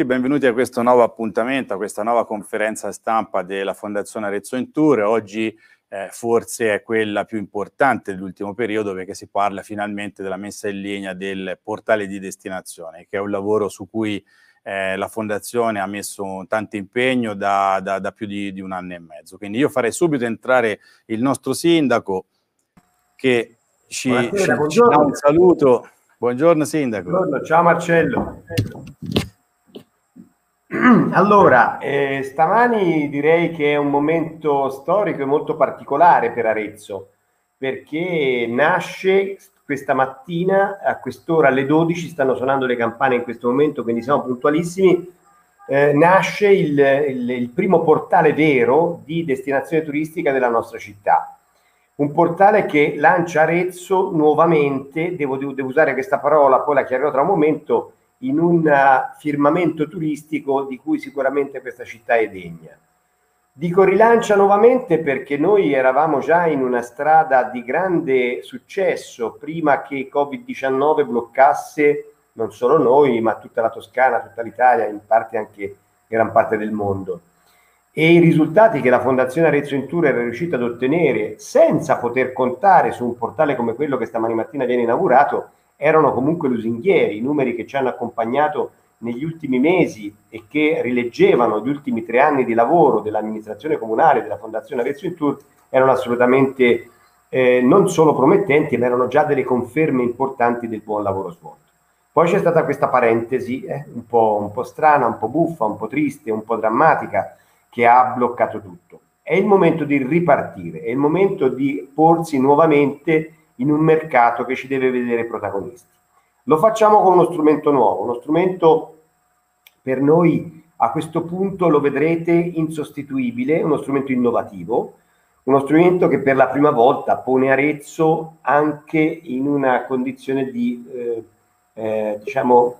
tutti, benvenuti a questo nuovo appuntamento, a questa nuova conferenza stampa della Fondazione Arezzo in Tour. Oggi eh, forse è quella più importante dell'ultimo periodo perché si parla finalmente della messa in linea del portale di destinazione, che è un lavoro su cui eh, la Fondazione ha messo tanto impegno da, da, da più di, di un anno e mezzo. Quindi io farei subito entrare il nostro sindaco che ci, ci, dà un saluto. Buongiorno Sindaco. Buongiorno, ciao Marcello. Allora, eh, stamani direi che è un momento storico e molto particolare per Arezzo, perché nasce questa mattina, a quest'ora alle 12, stanno suonando le campane in questo momento, quindi siamo puntualissimi, eh, nasce il, il, il primo portale vero di destinazione turistica della nostra città. Un portale che lancia Arezzo nuovamente, devo, devo usare questa parola, poi la chiarirò tra un momento, in un eh, firmamento turistico di cui sicuramente questa città è degna. Dico rilancia nuovamente perché noi eravamo già in una strada di grande successo prima che Covid-19 bloccasse non solo noi, ma tutta la Toscana, tutta l'Italia, in parte anche gran parte del mondo. E i risultati che la Fondazione Arezzo in Tour era riuscita ad ottenere senza poter contare su un portale come quello che stamani mattina viene inaugurato erano comunque lusinghieri, i numeri che ci hanno accompagnato negli ultimi mesi e che rileggevano gli ultimi tre anni di lavoro dell'amministrazione comunale, della Fondazione Avezzo in Tour, erano assolutamente eh, non solo promettenti, ma erano già delle conferme importanti del buon lavoro svolto. Poi c'è stata questa parentesi eh, un, po', un po' strana, un po' buffa, un po' triste, un po' drammatica, che ha bloccato tutto. È il momento di ripartire, è il momento di porsi nuovamente in un mercato che ci deve vedere protagonisti. Lo facciamo con uno strumento nuovo, uno strumento per noi a questo punto lo vedrete insostituibile, uno strumento innovativo, uno strumento che per la prima volta pone Arezzo anche in una condizione di, eh, eh, diciamo,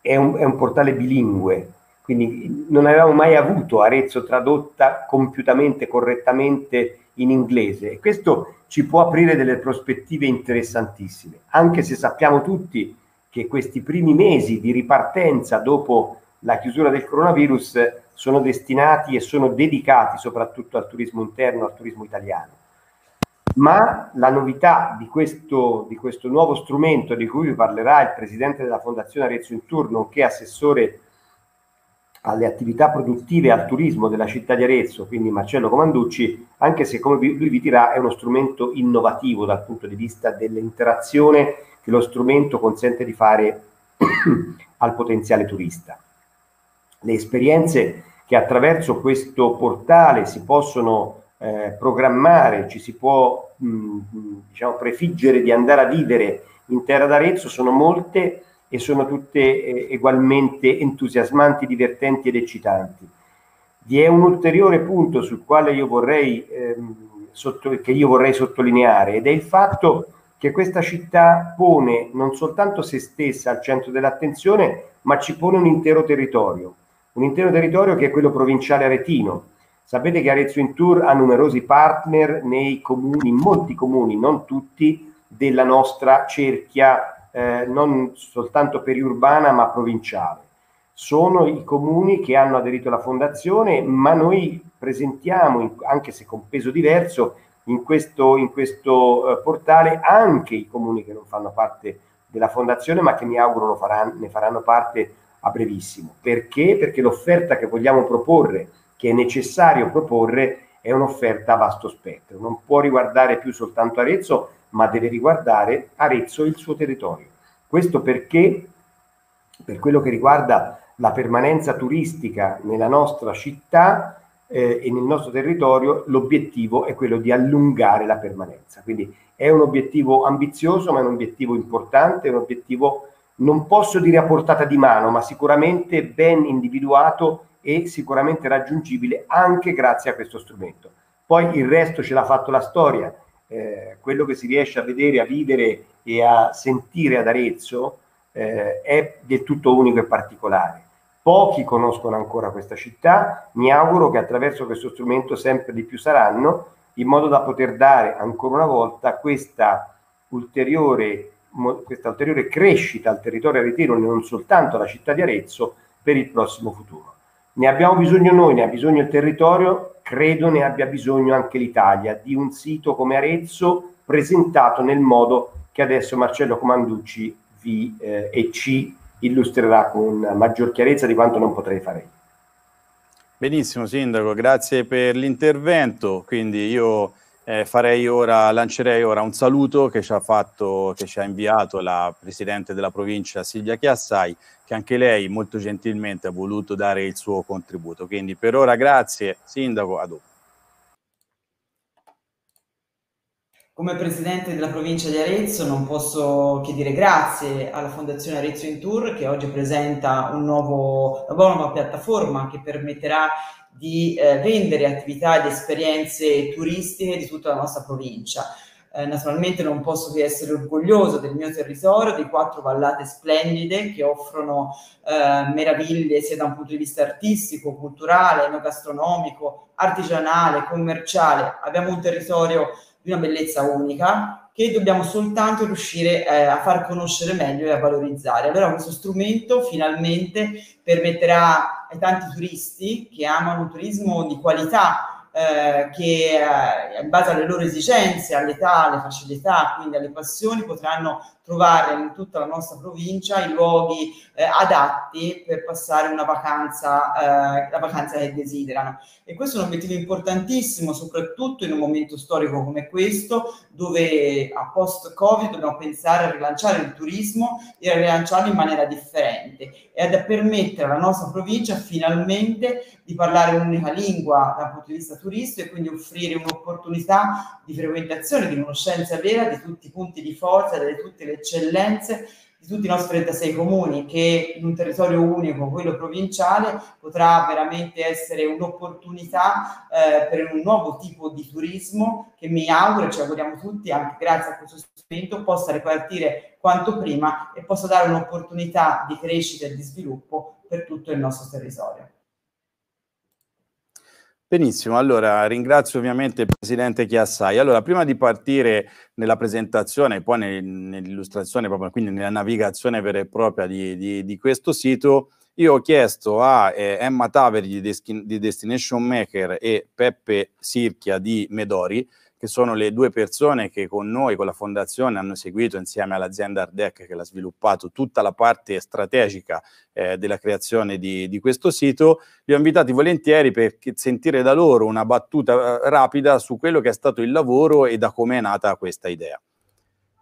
è un, è un portale bilingue, quindi non avevamo mai avuto Arezzo tradotta compiutamente, correttamente in inglese e questo ci può aprire delle prospettive interessantissime, anche se sappiamo tutti che questi primi mesi di ripartenza dopo la chiusura del coronavirus sono destinati e sono dedicati soprattutto al turismo interno, al turismo italiano. Ma la novità di questo, di questo nuovo strumento di cui vi parlerà il presidente della Fondazione Arezzo in che è assessore alle attività produttive e al turismo della città di Arezzo, quindi Marcello Comanducci, anche se come lui vi dirà è uno strumento innovativo dal punto di vista dell'interazione che lo strumento consente di fare al potenziale turista. Le esperienze che attraverso questo portale si possono eh, programmare, ci si può mh, mm, mm, diciamo, prefiggere di andare a vivere in terra d'Arezzo sono molte e sono tutte eh, ugualmente entusiasmanti, divertenti ed eccitanti. Vi è un ulteriore punto sul quale io vorrei, ehm, sotto, che io vorrei sottolineare ed è il fatto che questa città pone non soltanto se stessa al centro dell'attenzione, ma ci pone un intero territorio, un intero territorio che è quello provinciale aretino. Sapete che Arezzo in Tour ha numerosi partner nei comuni, in molti comuni, non tutti, della nostra cerchia eh, non soltanto periurbana ma provinciale. Sono i comuni che hanno aderito alla fondazione, ma noi presentiamo, anche se con peso diverso, in questo, in questo eh, portale anche i comuni che non fanno parte della fondazione, ma che mi auguro faranno, ne faranno parte a brevissimo. Perché? Perché l'offerta che vogliamo proporre, che è necessario proporre, è un'offerta a vasto spettro, non può riguardare più soltanto Arezzo, ma deve riguardare Arezzo e il suo territorio. Questo perché, per quello che riguarda la permanenza turistica nella nostra città eh, e nel nostro territorio, l'obiettivo è quello di allungare la permanenza. Quindi è un obiettivo ambizioso, ma è un obiettivo importante, è un obiettivo non posso dire a portata di mano, ma sicuramente ben individuato e sicuramente raggiungibile anche grazie a questo strumento. Poi il resto ce l'ha fatto la storia, eh, quello che si riesce a vedere, a vivere e a sentire ad Arezzo eh, è del tutto unico e particolare. Pochi conoscono ancora questa città, mi auguro che attraverso questo strumento sempre di più saranno, in modo da poter dare ancora una volta questa ulteriore, questa ulteriore crescita al territorio aretino e non soltanto alla città di Arezzo per il prossimo futuro. Ne abbiamo bisogno noi, ne ha bisogno il territorio, credo ne abbia bisogno anche l'Italia, di un sito come Arezzo presentato nel modo che adesso Marcello Comanducci vi eh, e ci illustrerà con maggior chiarezza di quanto non potrei fare io. Benissimo Sindaco, grazie per l'intervento. Quindi io eh, farei ora, lancerei ora un saluto che ci, ha fatto, che ci ha inviato la Presidente della provincia Silvia Chiassai, che anche lei molto gentilmente ha voluto dare il suo contributo. Quindi per ora grazie Sindaco, a dopo. Come Presidente della provincia di Arezzo non posso che dire grazie alla Fondazione Arezzo in Tour che oggi presenta un nuovo, una nuova piattaforma che permetterà di eh, vendere attività ed esperienze turistiche di tutta la nostra provincia. Eh, naturalmente non posso che essere orgoglioso del mio territorio, di quattro vallate splendide che offrono eh, meraviglie sia da un punto di vista artistico, culturale, gastronomico, artigianale, commerciale. Abbiamo un territorio di una bellezza unica che dobbiamo soltanto riuscire eh, a far conoscere meglio e a valorizzare. Allora questo strumento finalmente permetterà ai tanti turisti che amano un turismo di qualità, eh, che eh, in base alle loro esigenze, all'età, alle facilità, quindi alle passioni, potranno trovare in tutta la nostra provincia i luoghi eh, adatti per passare una vacanza, eh, la vacanza che desiderano. E questo è un obiettivo importantissimo, soprattutto in un momento storico come questo, dove a post-Covid dobbiamo pensare a rilanciare il turismo e a rilanciarlo in maniera differente e a permettere alla nostra provincia finalmente di parlare un'unica lingua dal punto di vista turistico e quindi offrire un'opportunità di frequentazione, di conoscenza vera di tutti i punti di forza, di tutte le eccellenze di tutti i nostri 36 comuni che in un territorio unico, quello provinciale, potrà veramente essere un'opportunità eh, per un nuovo tipo di turismo che mi auguro, e ci auguriamo tutti, anche grazie a questo strumento, possa ripartire quanto prima e possa dare un'opportunità di crescita e di sviluppo per tutto il nostro territorio. Benissimo, allora ringrazio ovviamente il Presidente Chiassai. Allora, prima di partire nella presentazione, poi nell'illustrazione, proprio, quindi nella navigazione vera e propria di, di, di questo sito, io ho chiesto a eh, Emma Taveri di, Destin- di Destination Maker e Peppe Sirchia di Medori che sono le due persone che con noi, con la fondazione, hanno seguito insieme all'azienda Ardec che l'ha sviluppato tutta la parte strategica eh, della creazione di, di, questo sito, li ho invitati volentieri per sentire da loro una battuta eh, rapida su quello che è stato il lavoro e da come è nata questa idea.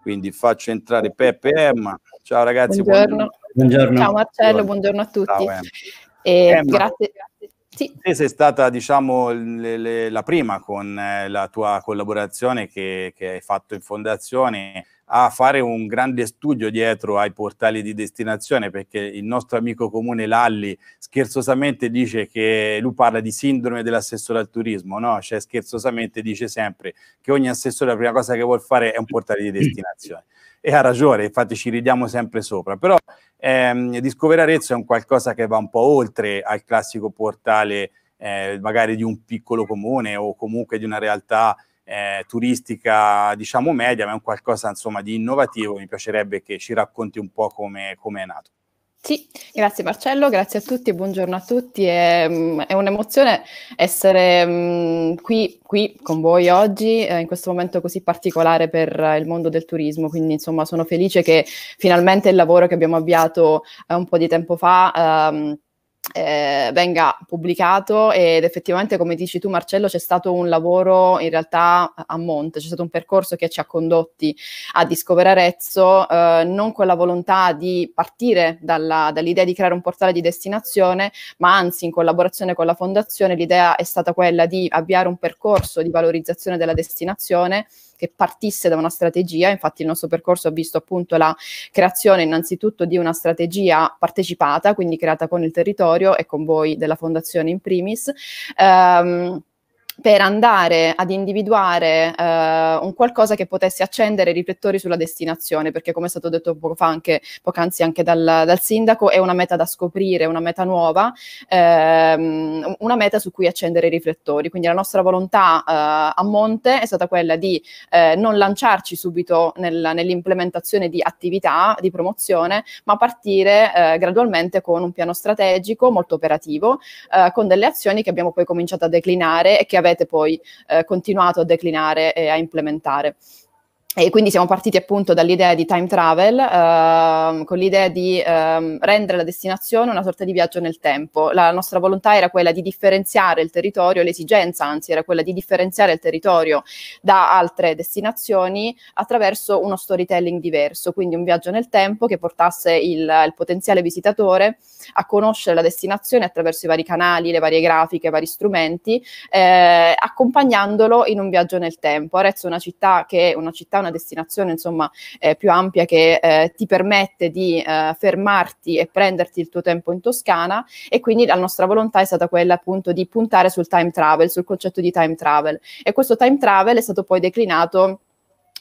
Quindi faccio entrare Peppe e Emma. Ciao ragazzi, buongiorno. buongiorno. buongiorno. Ciao Marcello, buongiorno, a tutti. Ciao, grazie. Sì. Te sei stata, diciamo, le, le, la prima con eh, la tua collaborazione che, che, hai fatto in fondazione a fare un grande studio dietro ai portali di destinazione perché il nostro amico comune Lalli scherzosamente dice che lui parla di sindrome dell'assessore al turismo, no? Cioè scherzosamente dice sempre che ogni assessore la prima cosa che vuol fare è un portale di destinazione. E ha ragione, infatti ci ridiamo sempre sopra, però eh, Discover Arezzo è un qualcosa che va un po' oltre al classico portale eh, magari di un piccolo comune o comunque di una realtà eh, turistica diciamo media, ma è un qualcosa insomma di innovativo, mi piacerebbe che ci racconti un po' come, come è nato. Sì, grazie Marcello, grazie a tutti, buongiorno a tutti. È, mm, è un'emozione essere mm, qui, qui, con voi oggi, eh, in questo momento così particolare per eh, il mondo del turismo. Quindi, insomma, sono felice che finalmente il lavoro che abbiamo avviato eh, un po' di tempo fa. Um, eh, venga pubblicato ed effettivamente come dici tu Marcello c'è stato un lavoro in realtà a monte, c'è stato un percorso che ci ha condotti a Discover Arezzo, eh, non con la volontà di partire dalla, dall'idea di creare un portale di destinazione, ma anzi in collaborazione con la fondazione l'idea è stata quella di avviare un percorso di valorizzazione della destinazione che partisse da una strategia, infatti il nostro percorso ha visto appunto la creazione innanzitutto di una strategia partecipata, quindi creata con il territorio e con voi della fondazione in primis. Um, per andare ad individuare eh, un qualcosa che potesse accendere i riflettori sulla destinazione, perché come è stato detto poco fa anche, poc'anzi anche dal, dal sindaco, è una meta da scoprire, una meta nuova, ehm, una meta su cui accendere i riflettori. Quindi la nostra volontà eh, a monte è stata quella di eh, non lanciarci subito nel, nell'implementazione di attività di promozione, ma partire eh, gradualmente con un piano strategico molto operativo, eh, con delle azioni che abbiamo poi cominciato a declinare e che avevano avete poi eh, continuato a declinare e a implementare. E quindi siamo partiti appunto dall'idea di time travel, ehm, con l'idea di ehm, rendere la destinazione una sorta di viaggio nel tempo. La nostra volontà era quella di differenziare il territorio, l'esigenza anzi era quella di differenziare il territorio da altre destinazioni attraverso uno storytelling diverso, quindi un viaggio nel tempo che portasse il, il potenziale visitatore a conoscere la destinazione attraverso i vari canali, le varie grafiche, i vari strumenti, eh, accompagnandolo in un viaggio nel tempo. Arezzo è una città che è una città una destinazione insomma eh, più ampia che eh, ti permette di eh, fermarti e prenderti il tuo tempo in Toscana e quindi la nostra volontà è stata quella appunto di puntare sul time travel, sul concetto di time travel e questo time travel è stato poi declinato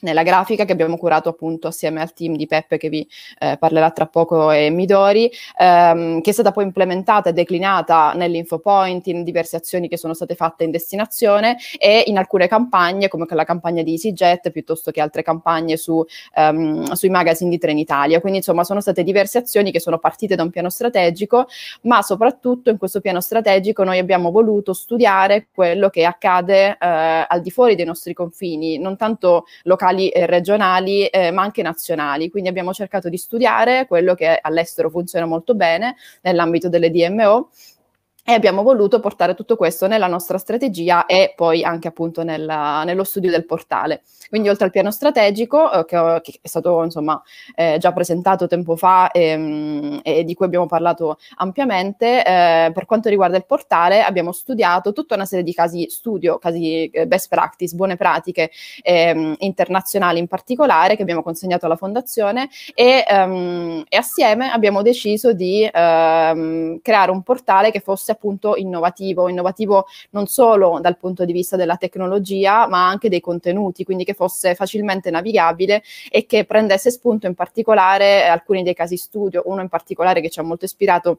nella grafica che abbiamo curato appunto assieme al team di Peppe che vi eh, parlerà tra poco e Midori, ehm, che è stata poi implementata e declinata nell'infopoint in diverse azioni che sono state fatte in destinazione e in alcune campagne come la campagna di EasyJet piuttosto che altre campagne su, ehm, sui magazine di Trenitalia. Quindi insomma sono state diverse azioni che sono partite da un piano strategico, ma soprattutto in questo piano strategico noi abbiamo voluto studiare quello che accade eh, al di fuori dei nostri confini, non tanto locali locali e eh, regionali, eh, ma anche nazionali. Quindi abbiamo cercato di studiare quello che all'estero funziona molto bene nell'ambito delle DMO e abbiamo voluto portare tutto questo nella nostra strategia e poi anche appunto nella, nello studio del portale. Quindi oltre al piano strategico eh, che, ho, che, è stato insomma eh, già presentato tempo fa e, ehm, e, di cui abbiamo parlato ampiamente, eh, per quanto riguarda il portale abbiamo studiato tutta una serie di casi studio, casi eh, best practice, buone pratiche ehm, internazionali in particolare che abbiamo consegnato alla fondazione e, ehm, e assieme abbiamo deciso di ehm, creare un portale che fosse appunto innovativo, innovativo non solo dal punto di vista della tecnologia, ma anche dei contenuti, quindi che fosse facilmente navigabile e che prendesse spunto in particolare alcuni dei casi studio, uno in particolare che ci ha molto ispirato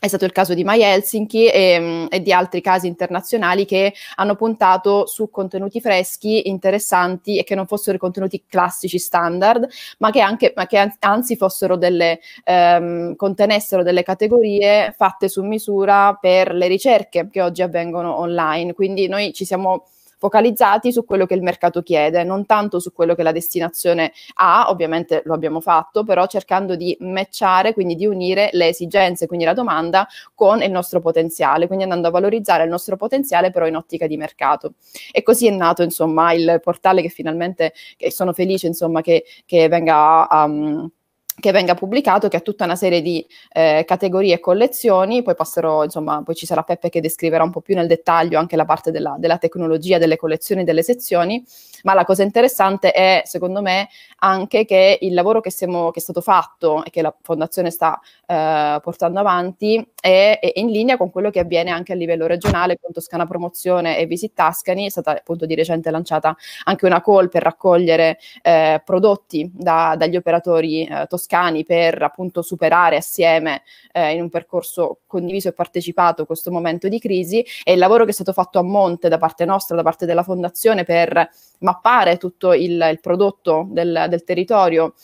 è stato il caso di My Helsinki e, ehm, e, di altri casi internazionali che hanno puntato su contenuti freschi, interessanti e che non fossero contenuti classici standard, ma che, anche, ma che anzi delle, ehm, contenessero delle categorie fatte su misura per le ricerche che oggi avvengono online. Quindi noi ci siamo focalizzati su quello che il mercato chiede, non tanto su quello che la destinazione ha, ovviamente lo abbiamo fatto, però cercando di matchare, quindi di unire le esigenze, quindi la domanda, con il nostro potenziale, quindi andando a valorizzare il nostro potenziale però in ottica di mercato. E così è nato insomma il portale che finalmente, che sono felice insomma che, che venga... Um, che venga pubblicato, che ha tutta una serie di eh, categorie e collezioni, poi passerò, insomma, poi ci sarà Peppe che descriverà un po' più nel dettaglio anche la parte della, della tecnologia, delle collezioni, delle sezioni, ma la cosa interessante è, secondo me, anche che il lavoro che, siamo, che è stato fatto e che la Fondazione sta eh, portando avanti è, è, in linea con quello che avviene anche a livello regionale, con Toscana Promozione e Visit Tuscany, è stata appunto di recente lanciata anche una call per raccogliere eh, prodotti da, dagli operatori eh, toscani toscani per appunto superare assieme eh, in un percorso condiviso e partecipato questo momento di crisi e il lavoro che è stato fatto a monte da parte nostra, da parte della fondazione per mappare tutto il, il prodotto del, del territorio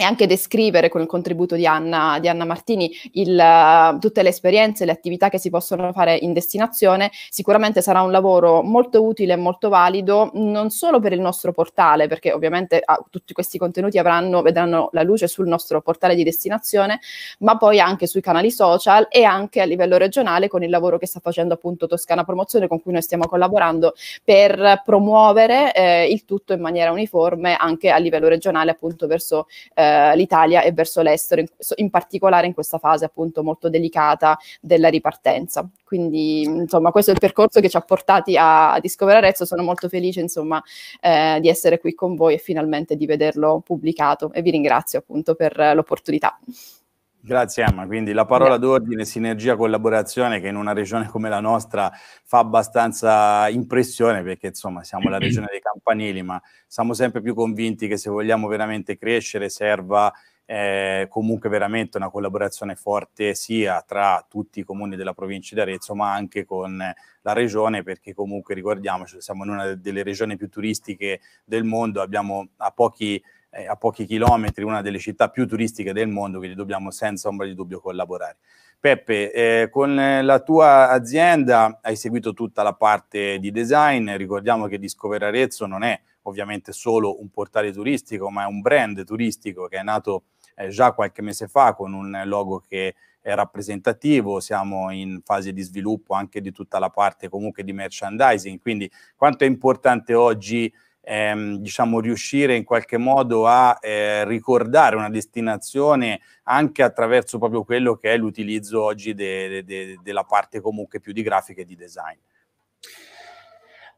e anche descrivere con il contributo di Anna, di Anna Martini il, tutte le esperienze, le attività che si possono fare in destinazione, sicuramente sarà un lavoro molto utile e molto valido, non solo per il nostro portale, perché ovviamente ah, tutti questi contenuti avranno, vedranno la luce sul nostro portale di destinazione, ma poi anche sui canali social e anche a livello regionale con il lavoro che sta facendo appunto Toscana Promozione con cui noi stiamo collaborando per promuovere eh, il tutto in maniera uniforme anche a livello regionale appunto verso eh, eh, l'Italia e verso l'estero, in, in, particolare in questa fase appunto molto delicata della ripartenza. Quindi insomma questo è il percorso che ci ha portati a, a Discover Arezzo, sono molto felice insomma eh, di essere qui con voi e finalmente di vederlo pubblicato e vi ringrazio appunto per l'opportunità. Grazie Emma, quindi la parola d'ordine sinergia collaborazione che in una regione come la nostra fa abbastanza impressione perché insomma siamo la regione dei campanili ma siamo sempre più convinti che se vogliamo veramente crescere serva eh, comunque veramente una collaborazione forte sia tra tutti i comuni della provincia di Arezzo ma anche con la regione perché comunque ricordiamoci siamo in una delle regioni più turistiche del mondo, abbiamo a pochi eh, a pochi chilometri una delle città più turistiche del mondo, quindi dobbiamo senza ombra di dubbio collaborare. Peppe, eh, con la tua azienda hai seguito tutta la parte di design, ricordiamo che Discover Arezzo non è ovviamente solo un portale turistico, ma è un brand turistico che è nato eh, già qualche mese fa con un logo che è rappresentativo, siamo in fase di sviluppo anche di tutta la parte comunque di merchandising, quindi quanto è importante oggi ehm, diciamo, riuscire in qualche modo a eh, ricordare una destinazione anche attraverso proprio quello che è l'utilizzo oggi de, de, de, della parte comunque più di grafica e di design.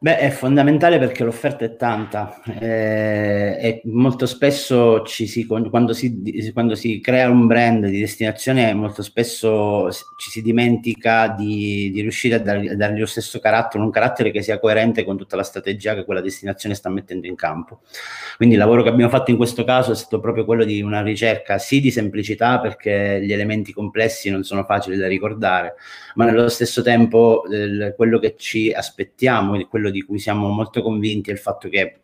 Beh, è fondamentale perché l'offerta è tanta eh, e molto spesso ci si, quando, si, quando, si, crea un brand di destinazione molto spesso ci si dimentica di, di riuscire a, dar, a, dargli lo stesso carattere, un carattere che sia coerente con tutta la strategia che quella destinazione sta mettendo in campo. Quindi il lavoro che abbiamo fatto in questo caso è stato proprio quello di una ricerca sì di semplicità perché gli elementi complessi non sono facili da ricordare, ma nello stesso tempo eh, quello che ci aspettiamo, quello di cui siamo molto convinti è il fatto che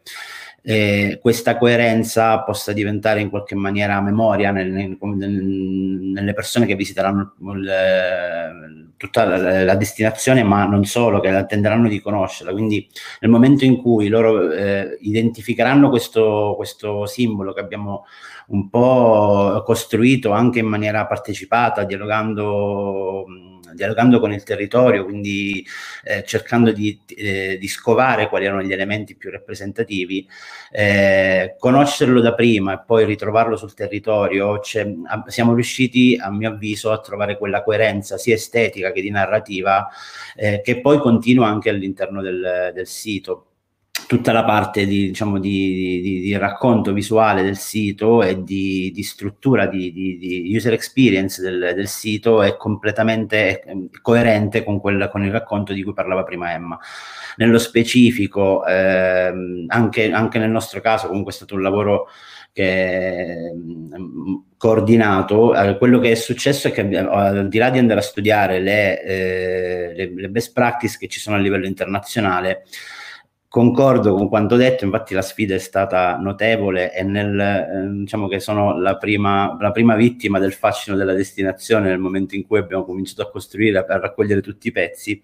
eh, questa coerenza possa diventare in qualche maniera memoria nel, nel, nelle persone che visiteranno il, tutta la, la, destinazione, ma non solo, che tenderanno di conoscerla. Quindi nel momento in cui loro eh, identificheranno questo, questo simbolo che abbiamo un po' costruito anche in maniera partecipata, dialogando dialogando con il territorio, quindi eh, cercando di, eh, di, scovare quali erano gli elementi più rappresentativi, eh, conoscerlo da prima e poi ritrovarlo sul territorio, cioè, a, siamo riusciti a mio avviso a trovare quella coerenza sia estetica che di narrativa eh, che poi continua anche all'interno del, del sito tutta la parte di, diciamo, di, di, di, racconto visuale del sito e di, struttura di, user experience del, del, sito è completamente ehm, coerente con, quel, con, il racconto di cui parlava prima Emma. Nello specifico, ehm, anche, anche nel nostro caso, comunque è stato un lavoro che è ehm, coordinato, eh, quello che è successo è che eh, al di là di andare a studiare le, eh, le, le best practice che ci sono a livello internazionale, Concordo con quanto detto, infatti la sfida è stata notevole e nel, eh, diciamo che sono la prima, la prima, vittima del fascino della destinazione nel momento in cui abbiamo cominciato a costruire, a raccogliere tutti i pezzi.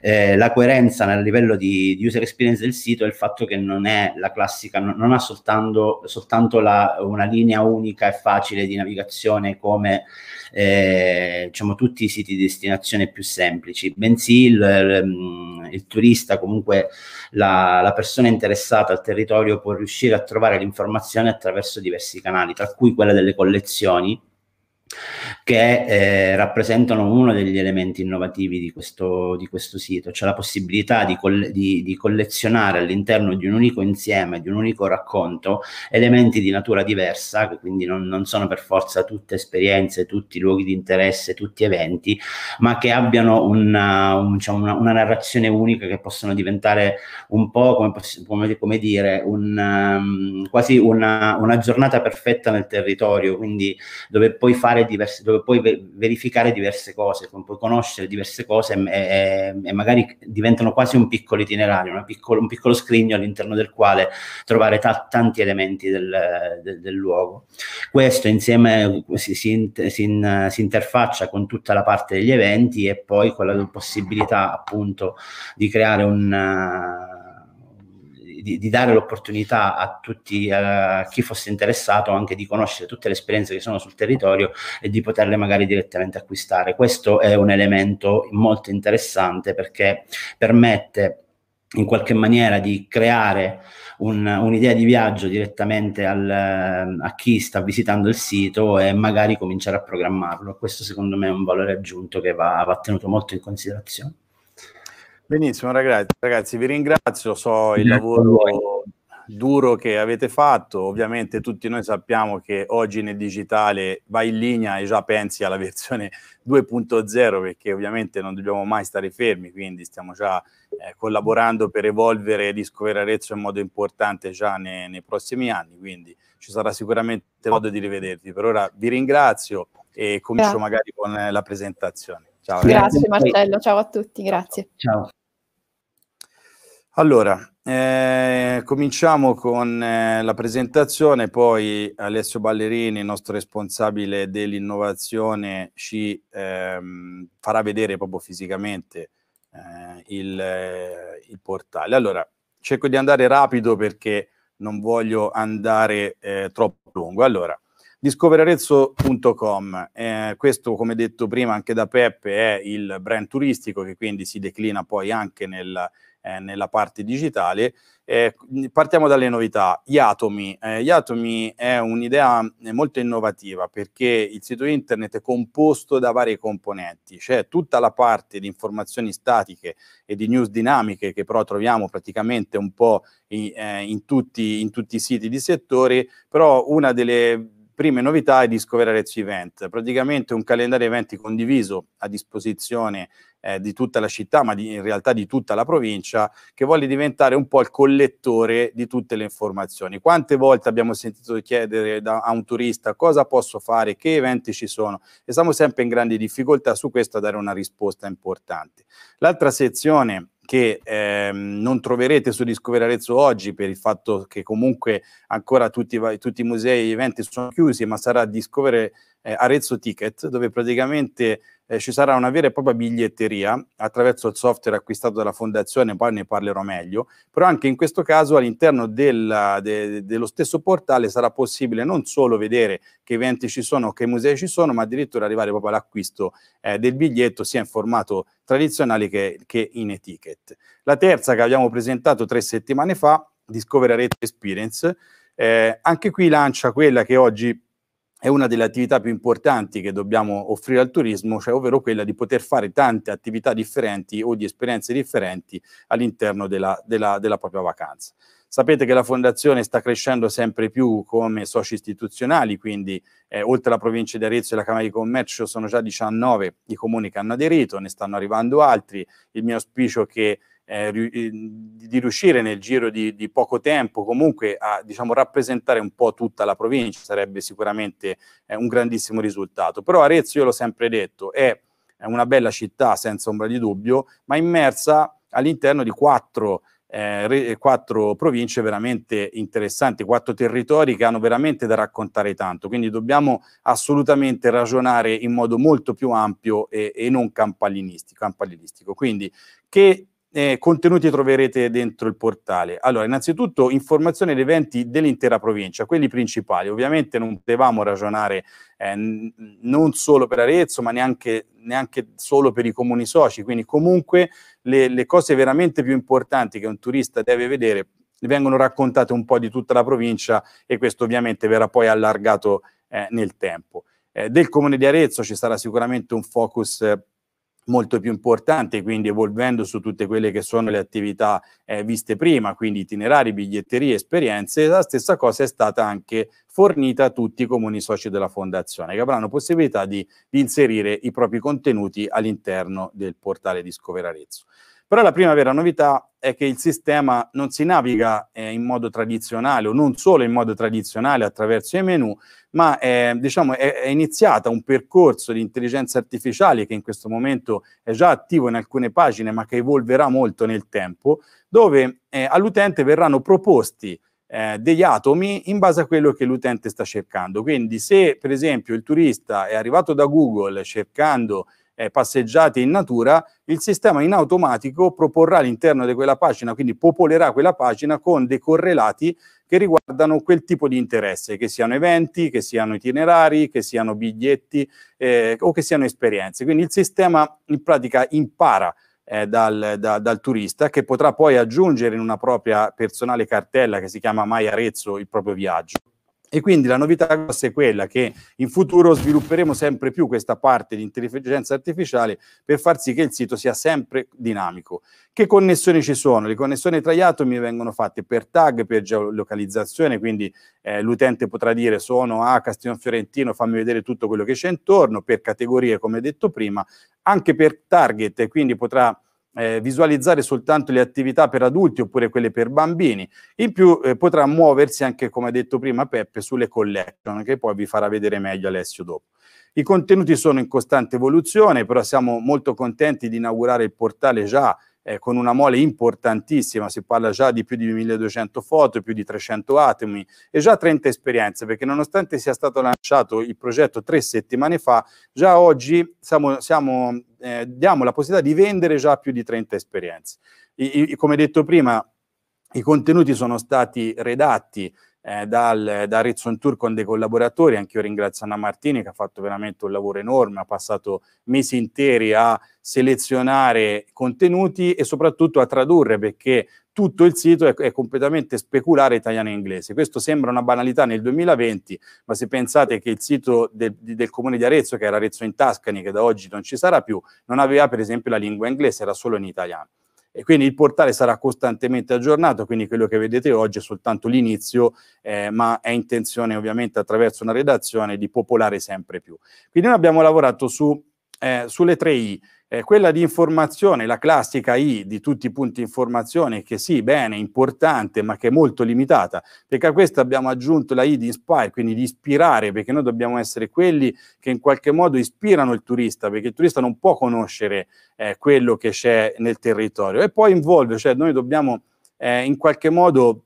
Eh, la coerenza nel livello di, di, user experience del sito è il fatto che non è la classica, non, non ha soltanto, soltanto la, una linea unica e facile di navigazione come eh, diciamo, tutti i siti di destinazione più semplici, bensì il, il, il turista, comunque la, la persona interessata al territorio può riuscire a trovare l'informazione attraverso diversi canali, tra cui quella delle collezioni che eh, rappresentano uno degli elementi innovativi di questo, di questo sito, cioè la possibilità di, coll- di, di, collezionare all'interno di un unico insieme, di un unico racconto, elementi di natura diversa, che quindi non, non sono per forza tutte esperienze, tutti luoghi di interesse, tutti eventi, ma che abbiano una, un, diciamo, una, una narrazione unica che possono diventare un po' come, come, come dire, un, um, quasi una, una, giornata perfetta nel territorio, quindi dove puoi fare diverse dove puoi verificare diverse cose, puoi conoscere diverse cose e, e, e magari diventano quasi un piccolo itinerario, piccolo, un piccolo scrigno all'interno del quale trovare ta- tanti elementi del, del, del, luogo. Questo insieme si, si, si, si, interfaccia con tutta la parte degli eventi e poi con la possibilità appunto di creare un di, di dare l'opportunità a tutti, a chi fosse interessato anche di conoscere tutte le esperienze che sono sul territorio e di poterle magari direttamente acquistare. Questo è un elemento molto interessante perché permette in qualche maniera di creare un, un'idea di viaggio direttamente al, a chi sta visitando il sito e magari cominciare a programmarlo. Questo secondo me è un valore aggiunto che va, va tenuto molto in considerazione. Benissimo ragazzi, ragazzi vi ringrazio, so il lavoro duro che avete fatto, ovviamente tutti noi sappiamo che oggi nel digitale vai in linea e già pensi alla versione 2.0 perché ovviamente non dobbiamo mai stare fermi, quindi stiamo già eh, collaborando per evolvere Discover Arezzo in modo importante già nei, nei prossimi anni, quindi ci sarà sicuramente modo di rivedervi. Per ora vi ringrazio e comincio Grazie. magari con la presentazione. Ciao, grazie, grazie Marcello, ciao a tutti, grazie. Ciao. Allora, eh, cominciamo con eh, la presentazione, poi Alessio Ballerini, nostro responsabile dell'innovazione, ci ehm, farà vedere proprio fisicamente eh, il, eh, il, portale. Allora, cerco di andare rapido perché non voglio andare eh, troppo lungo. Allora, discoverarezzo.com. Eh, questo, come detto prima anche da Peppe, è il brand turistico che quindi si declina poi anche nel, eh, nella parte digitale. Eh, partiamo dalle novità. Iatomi. Eh, Iatomi è un'idea eh, molto innovativa perché il sito internet è composto da varie componenti. C'è tutta la parte di informazioni statiche e di news dinamiche che però troviamo praticamente un po' in, eh, in, tutti, in tutti i siti di settore, però una delle prime novità e Discover Arezzo Event, praticamente un calendario eventi condiviso a disposizione eh, di tutta la città, ma di, in realtà di tutta la provincia, che vuole diventare un po' il collettore di tutte le informazioni. Quante volte abbiamo sentito chiedere da, a un turista cosa posso fare, che eventi ci sono e siamo sempre in grandi difficoltà su questo a dare una risposta importante. L'altra sezione che ehm, non troverete su Discover Arezzo oggi per il fatto che comunque ancora tutti, tutti i musei e gli eventi sono chiusi, ma sarà Discover eh, Arezzo Ticket, dove praticamente eh, ci sarà una vera e propria biglietteria attraverso il software acquistato dalla fondazione, poi ne parlerò meglio, però anche in questo caso all'interno della, de, dello stesso portale sarà possibile non solo vedere che eventi ci sono, che musei ci sono, ma addirittura arrivare proprio all'acquisto eh, del biglietto sia in formato tradizionale che, che in etiquette. La terza che abbiamo presentato tre settimane fa, Discovery Rate Experience, eh, anche qui lancia quella che oggi è una delle attività più importanti che dobbiamo offrire al turismo, cioè ovvero quella di poter fare tante attività differenti o di esperienze differenti all'interno della, della, della propria vacanza. Sapete che la fondazione sta crescendo sempre più come soci istituzionali, quindi eh, oltre alla provincia di Arezzo e la Camera di Commercio sono già 19 i comuni che hanno aderito, ne stanno arrivando altri. Il mio auspicio è che eh, eh, di riuscire nel giro di, di poco tempo comunque a diciamo, rappresentare un po' tutta la provincia sarebbe sicuramente eh, un grandissimo risultato. Però Arezzo, io l'ho sempre detto, è, è una bella città senza ombra di dubbio, ma immersa all'interno di quattro eh, re, quattro province veramente interessanti, quattro territori che hanno veramente da raccontare tanto. Quindi dobbiamo assolutamente ragionare in modo molto più ampio e, e non campanilistico. Quindi che eh, contenuti troverete dentro il portale. Allora, innanzitutto informazioni ed eventi dell'intera provincia, quelli principali. Ovviamente non potevamo ragionare eh, non solo per Arezzo, ma neanche, neanche, solo per i comuni soci, quindi comunque le, le cose veramente più importanti che un turista deve vedere vengono raccontate un po' di tutta la provincia e questo ovviamente verrà poi allargato eh, nel tempo. Eh, del comune di Arezzo ci sarà sicuramente un focus molto più importante, quindi evolvendo su tutte quelle che sono le attività eh, viste prima, quindi itinerari, biglietterie, esperienze, la stessa cosa è stata anche fornita a tutti i comuni soci della fondazione, che avranno possibilità di, di inserire i propri contenuti all'interno del portale Discover Arezzo. Però la prima vera novità è che il sistema non si naviga eh, in modo tradizionale o non solo in modo tradizionale attraverso i menu, ma è, diciamo, è, è iniziata un percorso di intelligenza artificiale che in questo momento è già attivo in alcune pagine, ma che evolverà molto nel tempo, dove eh, all'utente verranno proposti eh, degli atomi in base a quello che l'utente sta cercando. Quindi se per esempio il turista è arrivato da Google cercando eh, passeggiate in natura, il sistema in automatico proporrà all'interno di quella pagina, quindi popolerà quella pagina con dei correlati che riguardano quel tipo di interesse, che siano eventi, che siano itinerari, che siano biglietti eh, o che siano esperienze. Quindi il sistema in pratica impara eh, dal, da, dal, turista che potrà poi aggiungere in una propria personale cartella che si chiama Mai Arezzo il proprio viaggio e quindi la novità grossa è quella che in futuro svilupperemo sempre più questa parte di intelligenza artificiale per far sì che il sito sia sempre dinamico. Che connessioni ci sono? Le connessioni tra gli atomi vengono fatte per tag, per geolocalizzazione, quindi eh, l'utente potrà dire sono a Castiglione Fiorentino, fammi vedere tutto quello che c'è intorno, per categorie come detto prima, anche per target, quindi potrà eh, visualizzare soltanto le attività per adulti oppure quelle per bambini. In più eh, potrà muoversi anche, come ha detto prima Peppe, sulle collection, che poi vi farà vedere meglio Alessio dopo. I contenuti sono in costante evoluzione, però siamo molto contenti di inaugurare il portale già eh, con una mole importantissima, si parla già di più di 1200 foto, più di 300 atomi e già 30 esperienze, perché nonostante sia stato lanciato il progetto tre settimane fa, già oggi siamo, siamo, eh, diamo la possibilità di vendere già più di 30 esperienze. I, i, come detto prima, i contenuti sono stati redatti eh, dal, da Rizzon Tour con dei collaboratori, anche io ringrazio Anna Martini che ha fatto veramente un lavoro enorme, ha passato mesi interi a selezionare contenuti e soprattutto a tradurre perché tutto il sito è, è, completamente speculare italiano e inglese. Questo sembra una banalità nel 2020, ma se pensate che il sito del, del comune di Arezzo, che era Arezzo in Tascani, che da oggi non ci sarà più, non aveva per esempio la lingua inglese, era solo in italiano e quindi il portale sarà costantemente aggiornato, quindi quello che vedete oggi è soltanto l'inizio, eh, ma è intenzione ovviamente attraverso una redazione di popolare sempre più. Quindi noi abbiamo lavorato su eh, sulle tre I, eh, quella di informazione, la classica I di tutti i punti informazione, che sì, bene, importante, ma che è molto limitata, perché a questa abbiamo aggiunto la I di inspire, quindi di ispirare, perché noi dobbiamo essere quelli che in qualche modo ispirano il turista, perché il turista non può conoscere eh, quello che c'è nel territorio. E poi involve, cioè noi dobbiamo eh, in qualche modo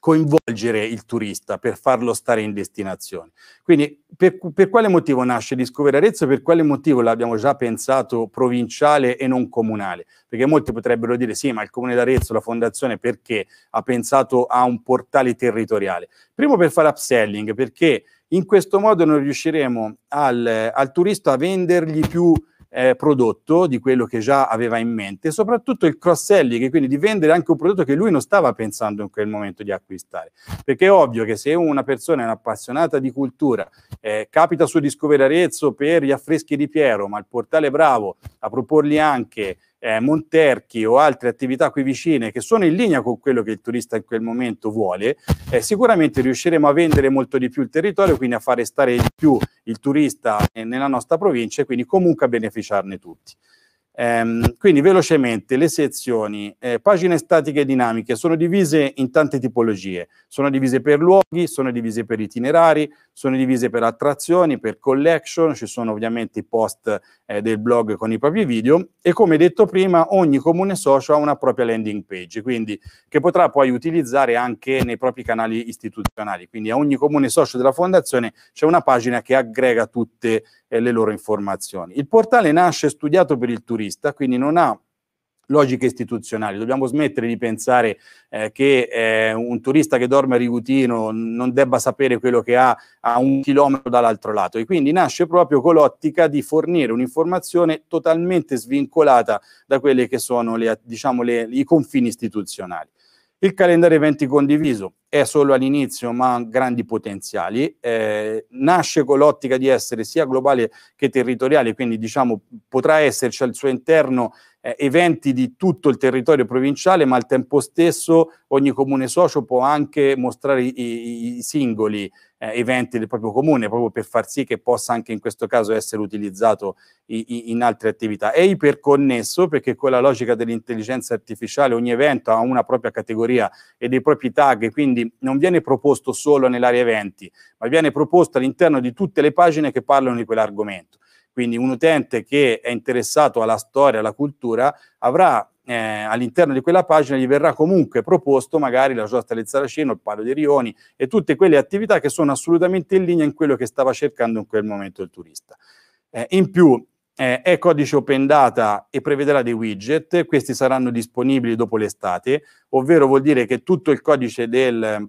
coinvolgere il turista per farlo stare in destinazione. Quindi per, per quale motivo nasce Discover Arezzo? Per quale motivo l'abbiamo già pensato provinciale e non comunale? Perché molti potrebbero dire sì, ma il comune d'Arezzo, la fondazione, perché ha pensato a un portale territoriale? Primo per fare upselling, perché in questo modo noi riusciremo al, al turista a vendergli più eh, prodotto di quello che già aveva in mente, soprattutto il cross-selling, quindi di vendere anche un prodotto che lui non stava pensando in quel momento di acquistare. Perché è ovvio che se una persona è un'appassionata di cultura, eh, capita su Discover Arezzo per gli affreschi di Piero, ma il portale è Bravo a proporgli anche eh, Monterchi o altre attività qui vicine che sono in linea con quello che il turista in quel momento vuole, eh, sicuramente riusciremo a vendere molto di più il territorio, quindi a fare stare di più il turista nella nostra provincia e quindi comunque a beneficiarne tutti. Ehm, quindi velocemente le sezioni, eh, pagine statiche e dinamiche sono divise in tante tipologie, sono divise per luoghi, sono divise per itinerari, sono divise per attrazioni, per collection, ci sono ovviamente i post eh, del blog con i propri video e come detto prima ogni comune socio ha una propria landing page, quindi che potrà poi utilizzare anche nei propri canali istituzionali. Quindi a ogni comune socio della fondazione c'è una pagina che aggrega tutte eh, le loro informazioni. Il portale nasce studiato per il turista, quindi non ha logiche istituzionali. Dobbiamo smettere di pensare eh, che eh, un turista che dorme a Rigutino non debba sapere quello che ha a un chilometro dall'altro lato. E quindi nasce proprio con l'ottica di fornire un'informazione totalmente svincolata da quelli che sono le, diciamo, le, i confini istituzionali. Il calendario eventi condiviso è solo all'inizio ma ha grandi potenziali, eh, nasce con l'ottica di essere sia globale che territoriale, quindi diciamo potrà esserci al suo interno eh, eventi di tutto il territorio provinciale, ma al tempo stesso ogni comune socio può anche mostrare i, i singoli eh, eventi del proprio comune, proprio per far sì che possa anche in questo caso essere utilizzato i, in altre attività. È iperconnesso perché con la logica dell'intelligenza artificiale ogni evento ha una propria categoria e dei propri tag, quindi non viene proposto solo nell'area eventi, ma viene proposto all'interno di tutte le pagine che parlano di quell'argomento. Quindi un utente che è interessato alla storia, alla cultura, avrà eh, all'interno di quella pagina gli verrà comunque proposto magari la giostra del Saraceno, il palo dei Rioni e tutte quelle attività che sono assolutamente in linea in quello che stava cercando in quel momento il turista. Eh, in più eh, è codice open data e prevederà dei widget, questi saranno disponibili dopo l'estate, ovvero vuol dire che tutto il codice del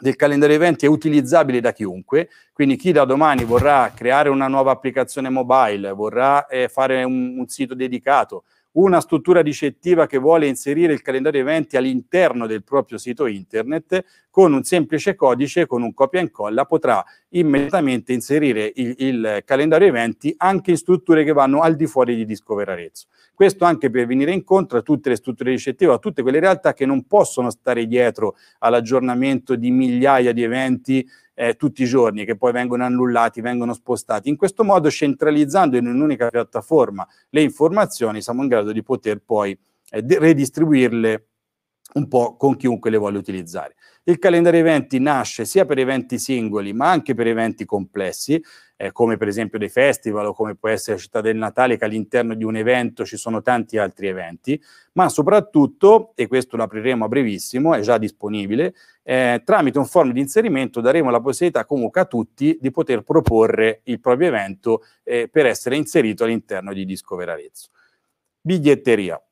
del calendario eventi è utilizzabile da chiunque, quindi chi da domani vorrà creare una nuova applicazione mobile, vorrà eh, fare un, un sito dedicato, una struttura ricettiva che vuole inserire il calendario eventi all'interno del proprio sito internet, con un semplice codice, con un copia e incolla, potrà immediatamente inserire il, il, calendario eventi anche in strutture che vanno al di fuori di Discover Arezzo. Questo anche per venire incontro a tutte le strutture ricettive, a tutte quelle realtà che non possono stare dietro all'aggiornamento di migliaia di eventi eh, tutti i giorni, che poi vengono annullati, vengono spostati. In questo modo, centralizzando in un'unica piattaforma le informazioni, siamo in grado di poter poi eh, redistribuirle un po' con chiunque le vuole utilizzare. Il calendario eventi nasce sia per eventi singoli ma anche per eventi complessi, eh, come per esempio dei festival o come può essere la città del Natale, che all'interno di un evento ci sono tanti altri eventi, ma soprattutto, e questo lo apriremo a brevissimo, è già disponibile, eh, tramite un forum di inserimento daremo la possibilità comunque a tutti di poter proporre il proprio evento eh, per essere inserito all'interno di Discover Arezzo. Biglietteria.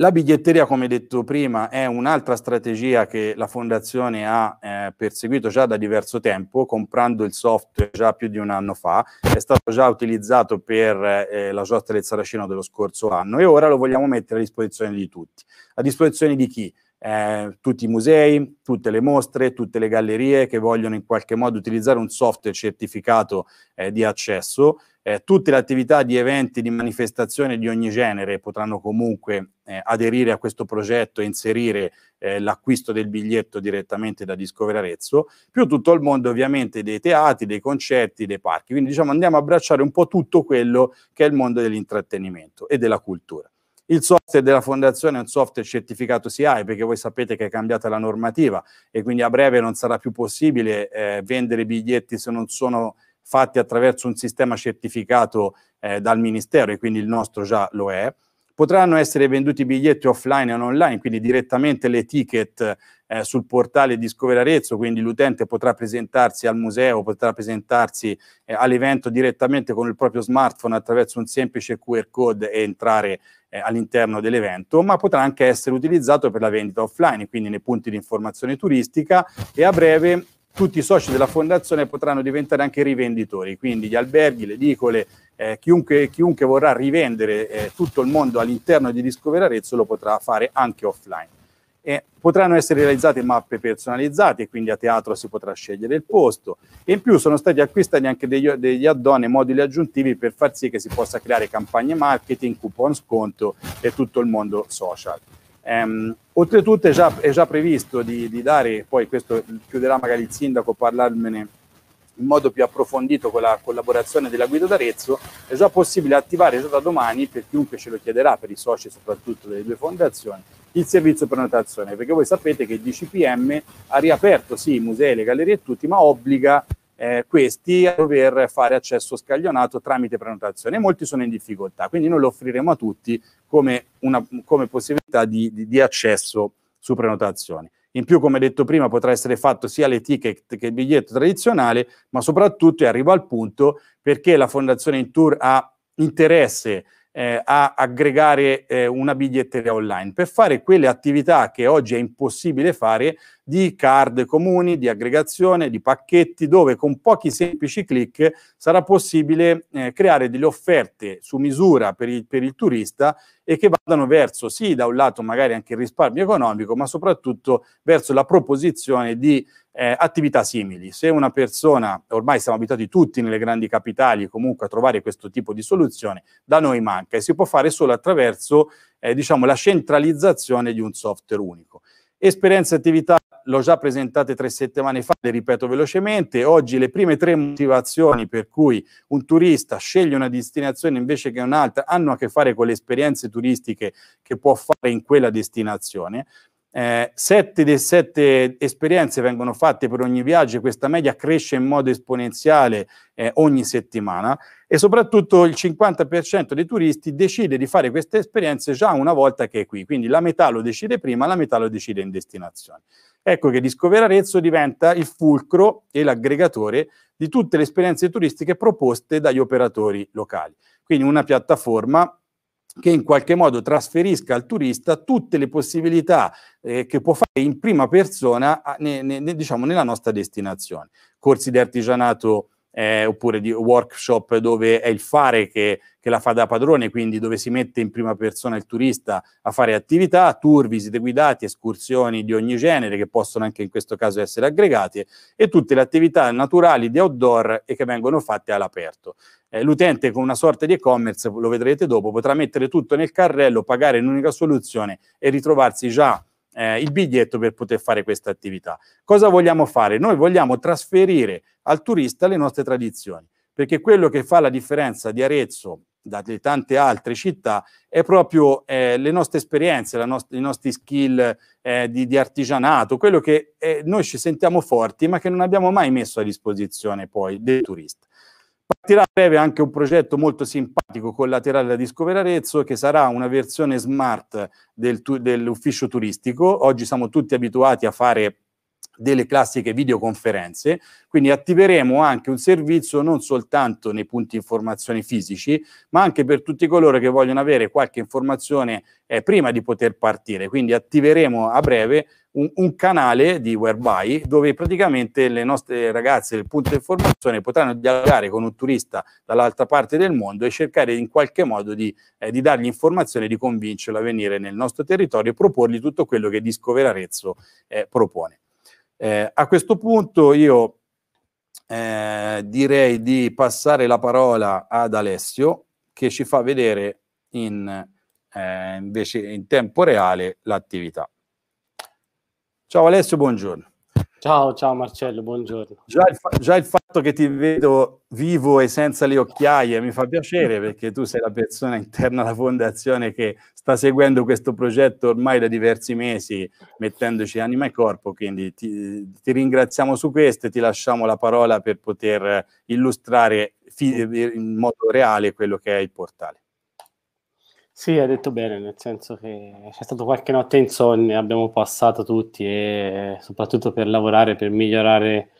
La biglietteria, come detto prima, è un'altra strategia che la Fondazione ha eh, perseguito già da diverso tempo, comprando il software già più di un anno fa, è stato già utilizzato per eh, la giostra del Saraceno dello scorso anno e ora lo vogliamo mettere a disposizione di tutti. A disposizione di chi? Eh, tutti i musei, tutte le mostre, tutte le gallerie che vogliono in qualche modo utilizzare un software certificato eh, di accesso eh, tutte le attività di eventi, di manifestazioni di ogni genere potranno comunque eh, aderire a questo progetto e inserire eh, l'acquisto del biglietto direttamente da Discover Arezzo, più tutto il mondo ovviamente dei teatri, dei concerti, dei parchi. Quindi diciamo andiamo a abbracciare un po' tutto quello che è il mondo dell'intrattenimento e della cultura. Il software della fondazione è un software certificato SIAE perché voi sapete che è cambiata la normativa e quindi a breve non sarà più possibile eh, vendere biglietti se non sono fatti attraverso un sistema certificato eh, dal Ministero e quindi il nostro già lo è. Potranno essere venduti biglietti offline e online, quindi direttamente le ticket eh, sul portale Discover Arezzo, quindi l'utente potrà presentarsi al museo, potrà presentarsi eh, all'evento direttamente con il proprio smartphone attraverso un semplice QR code e entrare eh, all'interno dell'evento, ma potrà anche essere utilizzato per la vendita offline, quindi nei punti di informazione turistica e a breve tutti i soci della fondazione potranno diventare anche rivenditori, quindi gli alberghi, le edicole, eh, chiunque, chiunque, vorrà rivendere eh, tutto il mondo all'interno di Discover Arezzo lo potrà fare anche offline. Eh, potranno essere realizzate mappe personalizzate, quindi a teatro si potrà scegliere il posto. E in più sono stati acquistati anche degli, degli add-on e moduli aggiuntivi per far sì che si possa creare campagne marketing, coupon sconto e tutto il mondo social. Ehm, oltretutto è già, è già previsto di, di, dare, poi questo chiuderà magari il sindaco parlarmene in modo più approfondito con la collaborazione della Guido d'Arezzo, è già possibile attivare già da domani, per chiunque ce lo chiederà, per i soci soprattutto delle due fondazioni, il servizio prenotazione, perché voi sapete che il DCPM ha riaperto sì i musei, le gallerie e tutti, ma obbliga eh, questi a dover fare accesso scaglionato tramite prenotazione e molti sono in difficoltà. Quindi noi lo offriremo a tutti come, una, come possibilità di, di, di accesso su prenotazione. In più, come detto prima, potrà essere fatto sia le ticket che il biglietto tradizionale, ma soprattutto, e arrivo al punto, perché la Fondazione Intour ha interesse eh, a aggregare eh, una biglietteria online per fare quelle attività che oggi è impossibile fare di card comuni, di aggregazione, di pacchetti, dove con pochi semplici clic sarà possibile eh, creare delle offerte su misura per il, per il turista e che vadano verso, sì, da un lato magari anche il risparmio economico, ma soprattutto verso la proposizione di eh, attività simili. Se una persona, ormai siamo abituati tutti nelle grandi capitali comunque a trovare questo tipo di soluzione, da noi manca e si può fare solo attraverso eh, diciamo, la centralizzazione di un software unico. Esperienze e attività l'ho già presentate tre settimane fa, le ripeto velocemente, oggi le prime tre motivazioni per cui un turista sceglie una destinazione invece che un'altra hanno a che fare con le esperienze turistiche che può fare in quella destinazione. Eh, sette delle sette esperienze vengono fatte per ogni viaggio e questa media cresce in modo esponenziale eh, ogni settimana e soprattutto il 50% dei turisti decide di fare queste esperienze già una volta che è qui, quindi la metà lo decide prima, la metà lo decide in destinazione. Ecco che Discover Arezzo diventa il fulcro e l'aggregatore di tutte le esperienze turistiche proposte dagli operatori locali. Quindi una piattaforma che in qualche modo trasferisca al turista tutte le possibilità eh, che può fare in prima persona ne, ne, diciamo, nella nostra destinazione. Corsi di artigianato eh, oppure di workshop dove è il fare che, che, la fa da padrone, quindi dove si mette in prima persona il turista a fare attività, tour, visite guidate, escursioni di ogni genere che possono anche in questo caso essere aggregate e tutte le attività naturali di outdoor e che vengono fatte all'aperto. Eh, l'utente con una sorta di e-commerce, lo vedrete dopo, potrà mettere tutto nel carrello, pagare in un'unica soluzione e ritrovarsi già eh, il biglietto per poter fare questa attività. Cosa vogliamo fare? Noi vogliamo trasferire al turista le nostre tradizioni, perché quello che fa la differenza di Arezzo da tante altre città è proprio eh, le nostre esperienze, nost- i nostri skill eh, di, di, artigianato, quello che eh, noi ci sentiamo forti ma che non abbiamo mai messo a disposizione poi del turista. Partirà a breve anche un progetto molto simpatico collaterale da Discover Arezzo che sarà una versione smart del tu- dell'ufficio turistico. Oggi siamo tutti abituati a fare delle classiche videoconferenze, quindi attiveremo anche un servizio non soltanto nei punti informazioni fisici, ma anche per tutti coloro che vogliono avere qualche informazione eh, prima di poter partire. Quindi attiveremo a breve un, un canale di whereby dove praticamente le nostre ragazze del punto informazione potranno dialogare con un turista dall'altra parte del mondo e cercare in qualche modo di, eh, di dargli informazioni, di convincerlo a venire nel nostro territorio e proporgli tutto quello che Discover Arezzo eh, propone. Eh, a questo punto io eh, direi di passare la parola ad Alessio che ci fa vedere in, eh, invece in tempo reale l'attività. Ciao Alessio, buongiorno. Ciao, ciao Marcello, buongiorno. Già il, fa- già il, fatto che ti vedo vivo e senza le occhiaie mi fa piacere perché tu sei la persona interna alla fondazione che sta seguendo questo progetto ormai da diversi mesi, mettendoci anima e corpo, quindi ti, ti ringraziamo su questo e ti lasciamo la parola per poter illustrare fi- in modo reale quello che è il portale. Sì, hai detto bene, nel senso che c'è stata qualche notte insonne, abbiamo passato tutti e soprattutto per lavorare, per migliorare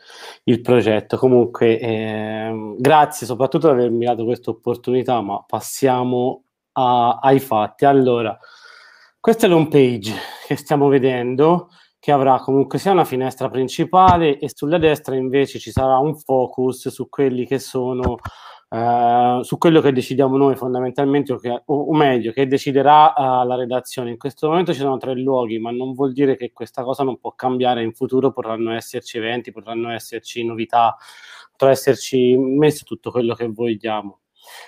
il progetto. Comunque, eh, grazie soprattutto per avermi dato questa opportunità, ma passiamo a, ai fatti. Allora, questa è l'home page che stiamo vedendo, che avrà comunque sia una finestra principale e sulla destra invece ci sarà un focus su quelli che sono Uh, su quello che decidiamo noi fondamentalmente, o, che, o, o meglio, che deciderà uh, la redazione. In questo momento ci sono tre luoghi, ma non vuol dire che questa cosa non può cambiare in futuro, potranno esserci eventi, potranno esserci novità, potrà esserci messo tutto quello che vogliamo.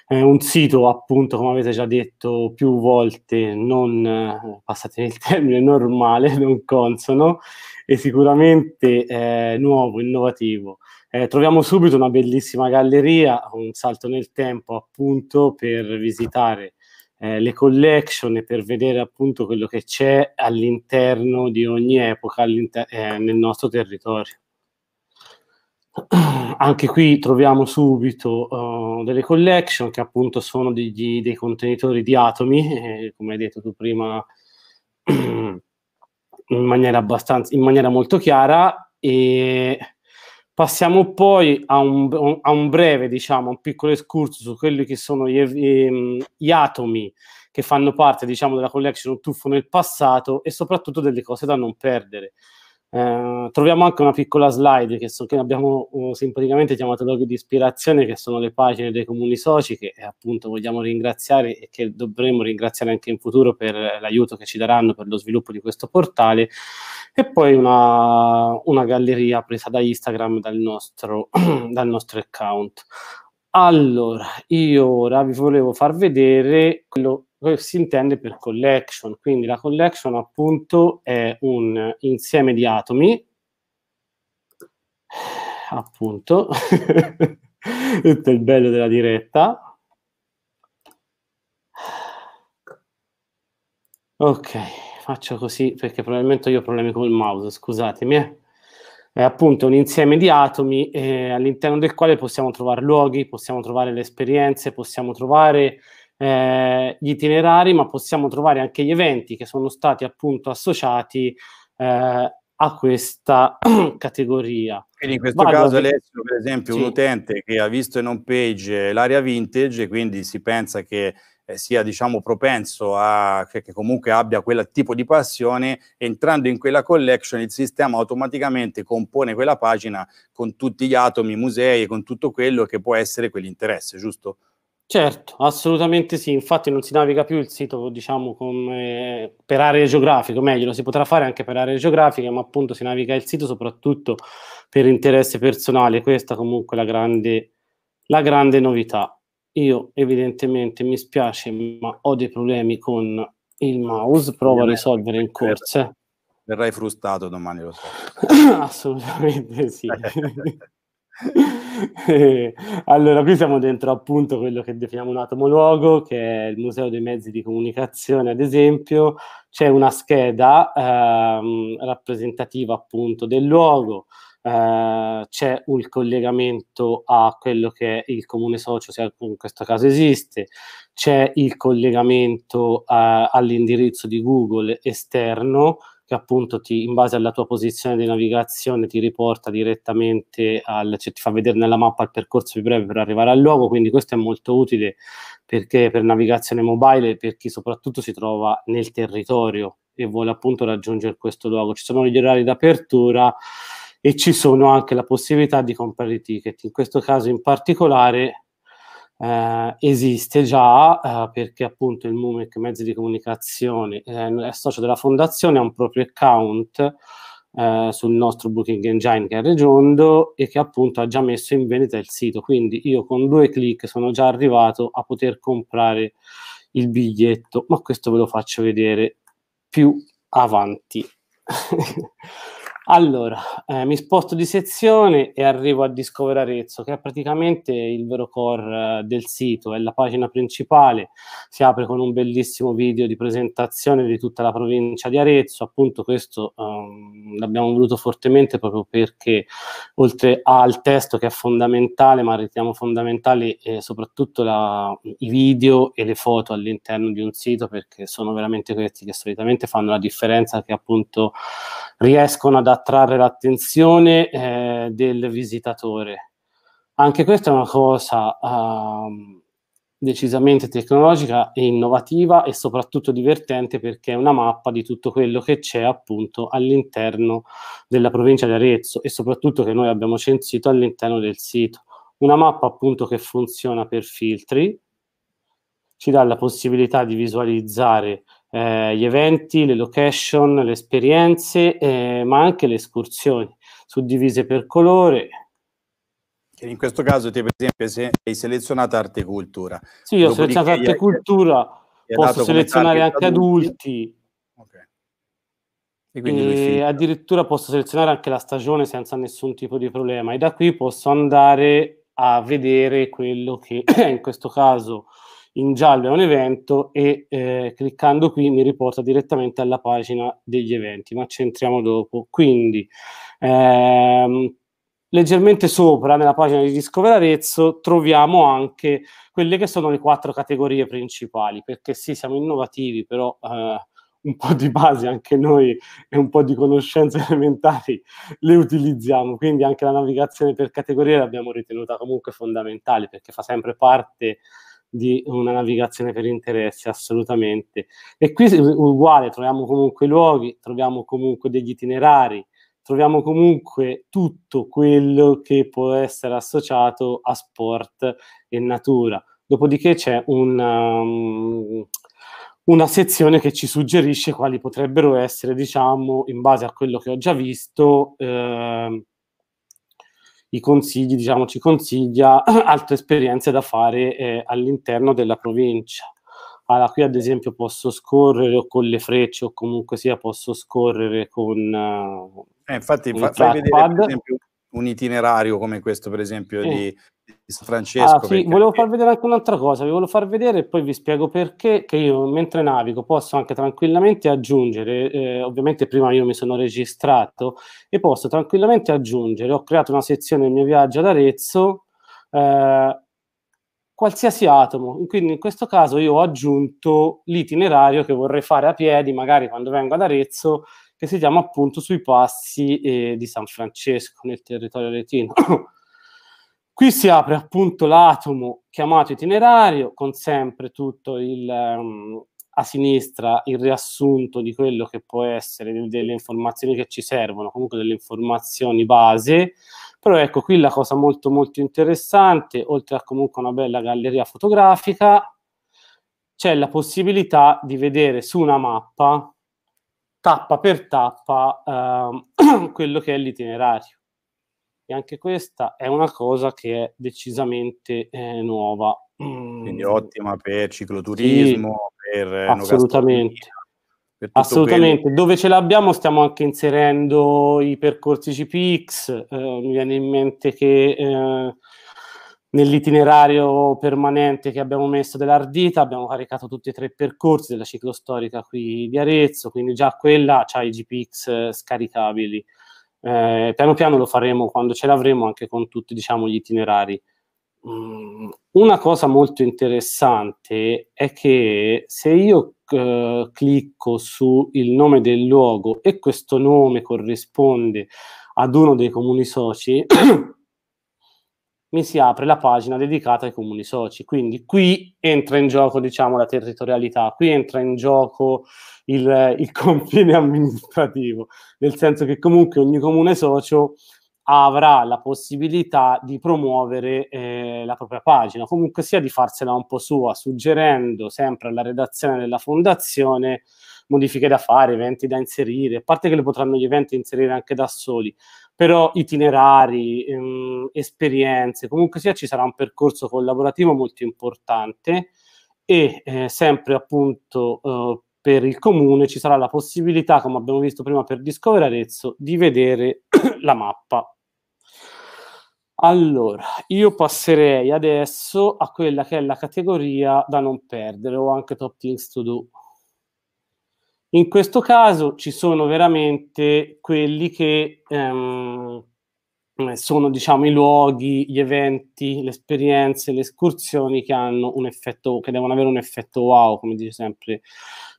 È eh, un sito, appunto, come avete già detto più volte, non passate nel termine normale, non consono e sicuramente eh, nuovo, innovativo. Eh, troviamo subito una bellissima galleria, un salto nel tempo appunto per visitare eh, le collection e per vedere appunto quello che c'è all'interno di ogni epoca eh, nel nostro territorio. Anche qui troviamo subito uh, delle collection che appunto sono degli, dei contenitori di atomi, eh, come hai detto tu prima in maniera abbastanza in maniera molto chiara e Passiamo poi a un, a un breve, diciamo, un piccolo escurso su quelli che sono gli, ehm, gli atomi che fanno parte, diciamo, della collection un tuffo nel passato e soprattutto delle cose da non perdere. Eh, troviamo anche una piccola slide che, so, che abbiamo uh, simpaticamente chiamato loghi di ispirazione, che sono le pagine dei comuni soci che eh, appunto vogliamo ringraziare e che dovremo ringraziare anche in futuro per l'aiuto che ci daranno per lo sviluppo di questo portale. E poi una, una galleria presa da Instagram dal nostro, dal nostro account. Allora, io ora vi volevo far vedere quello si intende per collection? Quindi la collection appunto è un insieme di atomi, appunto, tutto il bello della diretta. Ok, faccio così perché probabilmente io ho problemi col mouse, scusatemi. Eh. è appunto un insieme di atomi eh, all'interno del quale possiamo trovare luoghi, possiamo trovare le esperienze, possiamo trovare eh, gli itinerari, ma possiamo trovare anche gli eventi che sono stati appunto associati eh, a questa categoria. Quindi in questo Vado caso Alessio, per esempio, sì. un utente che ha visto in home page l'area vintage, quindi si pensa che eh, sia diciamo propenso a che, che, comunque abbia quel tipo di passione, entrando in quella collection il sistema automaticamente compone quella pagina con tutti gli atomi, musei e con tutto quello che può essere quell'interesse, giusto? Certo, assolutamente sì, infatti non si naviga più il sito diciamo come eh, per aree geografiche, o meglio lo si potrà fare anche per aree geografiche, ma appunto si naviga il sito soprattutto per interesse personale, questa comunque è la grande, la grande novità. Io evidentemente mi spiace, ma ho dei problemi con il mouse, provo a risolvere in corso. Verrai frustato domani, lo so. assolutamente sì. allora, qui siamo dentro appunto quello che definiamo un atomo luogo, che è il Museo dei Mezzi di Comunicazione, ad esempio. C'è una scheda ehm, rappresentativa appunto del luogo, eh, c'è un collegamento a quello che è il comune socio, se in questo caso esiste, c'è il collegamento eh, all'indirizzo di Google esterno, che appunto ti, in base alla tua posizione di navigazione ti riporta direttamente al, cioè ti fa vedere nella mappa il percorso più breve per arrivare al luogo, quindi questo è molto utile perché per navigazione mobile, per chi soprattutto si trova nel territorio e vuole appunto raggiungere questo luogo. Ci sono gli orari d'apertura e ci sono anche la possibilità di comprare i ticket. In questo caso in particolare eh, esiste già eh, perché appunto il MUMEC Mezzi di Comunicazione eh, è socio della fondazione, ha un proprio account eh, sul nostro Booking Engine che è Regiondo e che appunto ha già messo in vendita il sito, quindi io con due clic sono già arrivato a poter comprare il biglietto, ma questo ve lo faccio vedere più avanti. Allora, eh, mi sposto di sezione e arrivo a Discover Arezzo, che è praticamente il vero core eh, del sito, è la pagina principale, si apre con un bellissimo video di presentazione di tutta la provincia di Arezzo, appunto questo ehm, l'abbiamo voluto fortemente proprio perché oltre al testo che è fondamentale, ma riteniamo fondamentale eh, soprattutto la, i video e le foto all'interno di un sito, perché sono veramente questi che solitamente fanno la differenza, che appunto riescono ad attivare attrarre l'attenzione eh, del visitatore. Anche questa è una cosa eh, decisamente tecnologica e innovativa e soprattutto divertente perché è una mappa di tutto quello che c'è appunto all'interno della provincia di Arezzo e soprattutto che noi abbiamo censito all'interno del sito. Una mappa appunto che funziona per filtri, ci dà la possibilità di visualizzare eh, gli eventi, le location, le esperienze, eh, ma anche le escursioni suddivise per colore. In questo caso, te, per esempio, se hai selezionato arte e cultura. Sì, io ho selezionato arte e cultura, posso selezionare anche adulti. adulti. Okay. E, e addirittura posso selezionare anche la stagione senza nessun tipo di problema e da qui posso andare a vedere quello che in questo caso in giallo è un evento e eh, cliccando qui mi riporta direttamente alla pagina degli eventi, ma ci entriamo dopo. Quindi ehm, leggermente sopra nella pagina di Discover Arezzo troviamo anche quelle che sono le quattro categorie principali, perché sì, siamo innovativi, però eh, un po' di base anche noi e un po' di conoscenze elementari le utilizziamo, quindi anche la navigazione per categorie l'abbiamo ritenuta comunque fondamentale perché fa sempre parte di una navigazione per interessi, assolutamente. E qui uguale, troviamo comunque i luoghi, troviamo comunque degli itinerari, troviamo comunque tutto quello che può essere associato a sport e natura. Dopodiché c'è una, um, una sezione che ci suggerisce quali potrebbero essere, diciamo, in base a quello che ho già visto, eh, i consigli, diciamo, ci consiglia altre esperienze da fare eh, all'interno della provincia. Allora, qui ad esempio posso scorrere o con le frecce o comunque sia posso scorrere con... Eh, infatti, con eh, fa, fai vedere un itinerario come questo, per esempio, eh. di Francesco. Ah, sì, perché... volevo far vedere anche un'altra cosa, vi volevo far vedere e poi vi spiego perché, che io mentre navigo posso anche tranquillamente aggiungere, eh, ovviamente prima io mi sono registrato e posso tranquillamente aggiungere, ho creato una sezione nel mio viaggio ad Arezzo, eh, qualsiasi atomo, quindi in questo caso io ho aggiunto l'itinerario che vorrei fare a piedi, magari quando vengo ad Arezzo, che si chiama appunto sui passi eh, di San Francesco nel territorio retino. Qui si apre appunto l'atomo chiamato itinerario, con sempre tutto il, um, a sinistra il riassunto di quello che può essere delle informazioni che ci servono, comunque delle informazioni base. Però ecco qui la cosa molto molto interessante, oltre a comunque una bella galleria fotografica, c'è la possibilità di vedere su una mappa, tappa per tappa, eh, quello che è l'itinerario. E anche questa è una cosa che è decisamente eh, nuova. Mm. Quindi ottima per cicloturismo, sì, per... Eh, assolutamente. Assolutamente, quello. dove ce l'abbiamo stiamo anche inserendo i percorsi GPX, eh, mi viene in mente che eh, nell'itinerario permanente che abbiamo messo dell'Ardita abbiamo caricato tutti e tre i percorsi della ciclostorica qui di Arezzo, quindi già quella ha i GPX eh, scaricabili. Eh, piano piano lo faremo quando ce l'avremo anche con tutti diciamo, gli itinerari. Mm, una cosa molto interessante è che se io eh, clicco sul nome del luogo e questo nome corrisponde ad uno dei comuni soci, mi si apre la pagina dedicata ai comuni soci. Quindi qui entra in gioco diciamo, la territorialità, qui entra in gioco il, il, confine amministrativo, nel senso che comunque ogni comune socio avrà la possibilità di promuovere eh, la propria pagina, comunque sia di farsela un po' sua, suggerendo sempre alla redazione della fondazione modifiche da fare, eventi da inserire, a parte che le potranno gli eventi inserire anche da soli, però itinerari, ehm, esperienze, comunque sia ci sarà un percorso collaborativo molto importante e eh, sempre appunto eh, per il comune ci sarà la possibilità, come abbiamo visto prima per Discover Arezzo, di vedere la mappa. Allora, io passerei adesso a quella che è la categoria da non perdere o anche top things to do. In questo caso ci sono veramente quelli che ehm, sono diciamo, i luoghi, gli eventi, le esperienze, le escursioni che, hanno un effetto, che devono avere un effetto wow, come dice sempre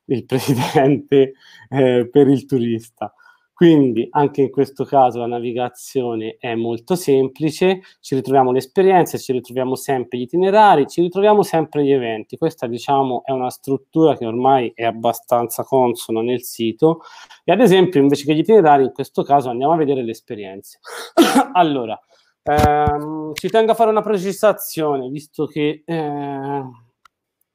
il presidente eh, per il turista. Quindi anche in questo caso la navigazione è molto semplice, ci ritroviamo le esperienze, ci ritroviamo sempre gli itinerari, ci ritroviamo sempre gli eventi. Questa diciamo è una struttura che ormai è abbastanza consona nel sito e ad esempio invece che gli itinerari in questo caso andiamo a vedere le esperienze. allora, ehm, ci tengo a fare una precisazione visto che eh,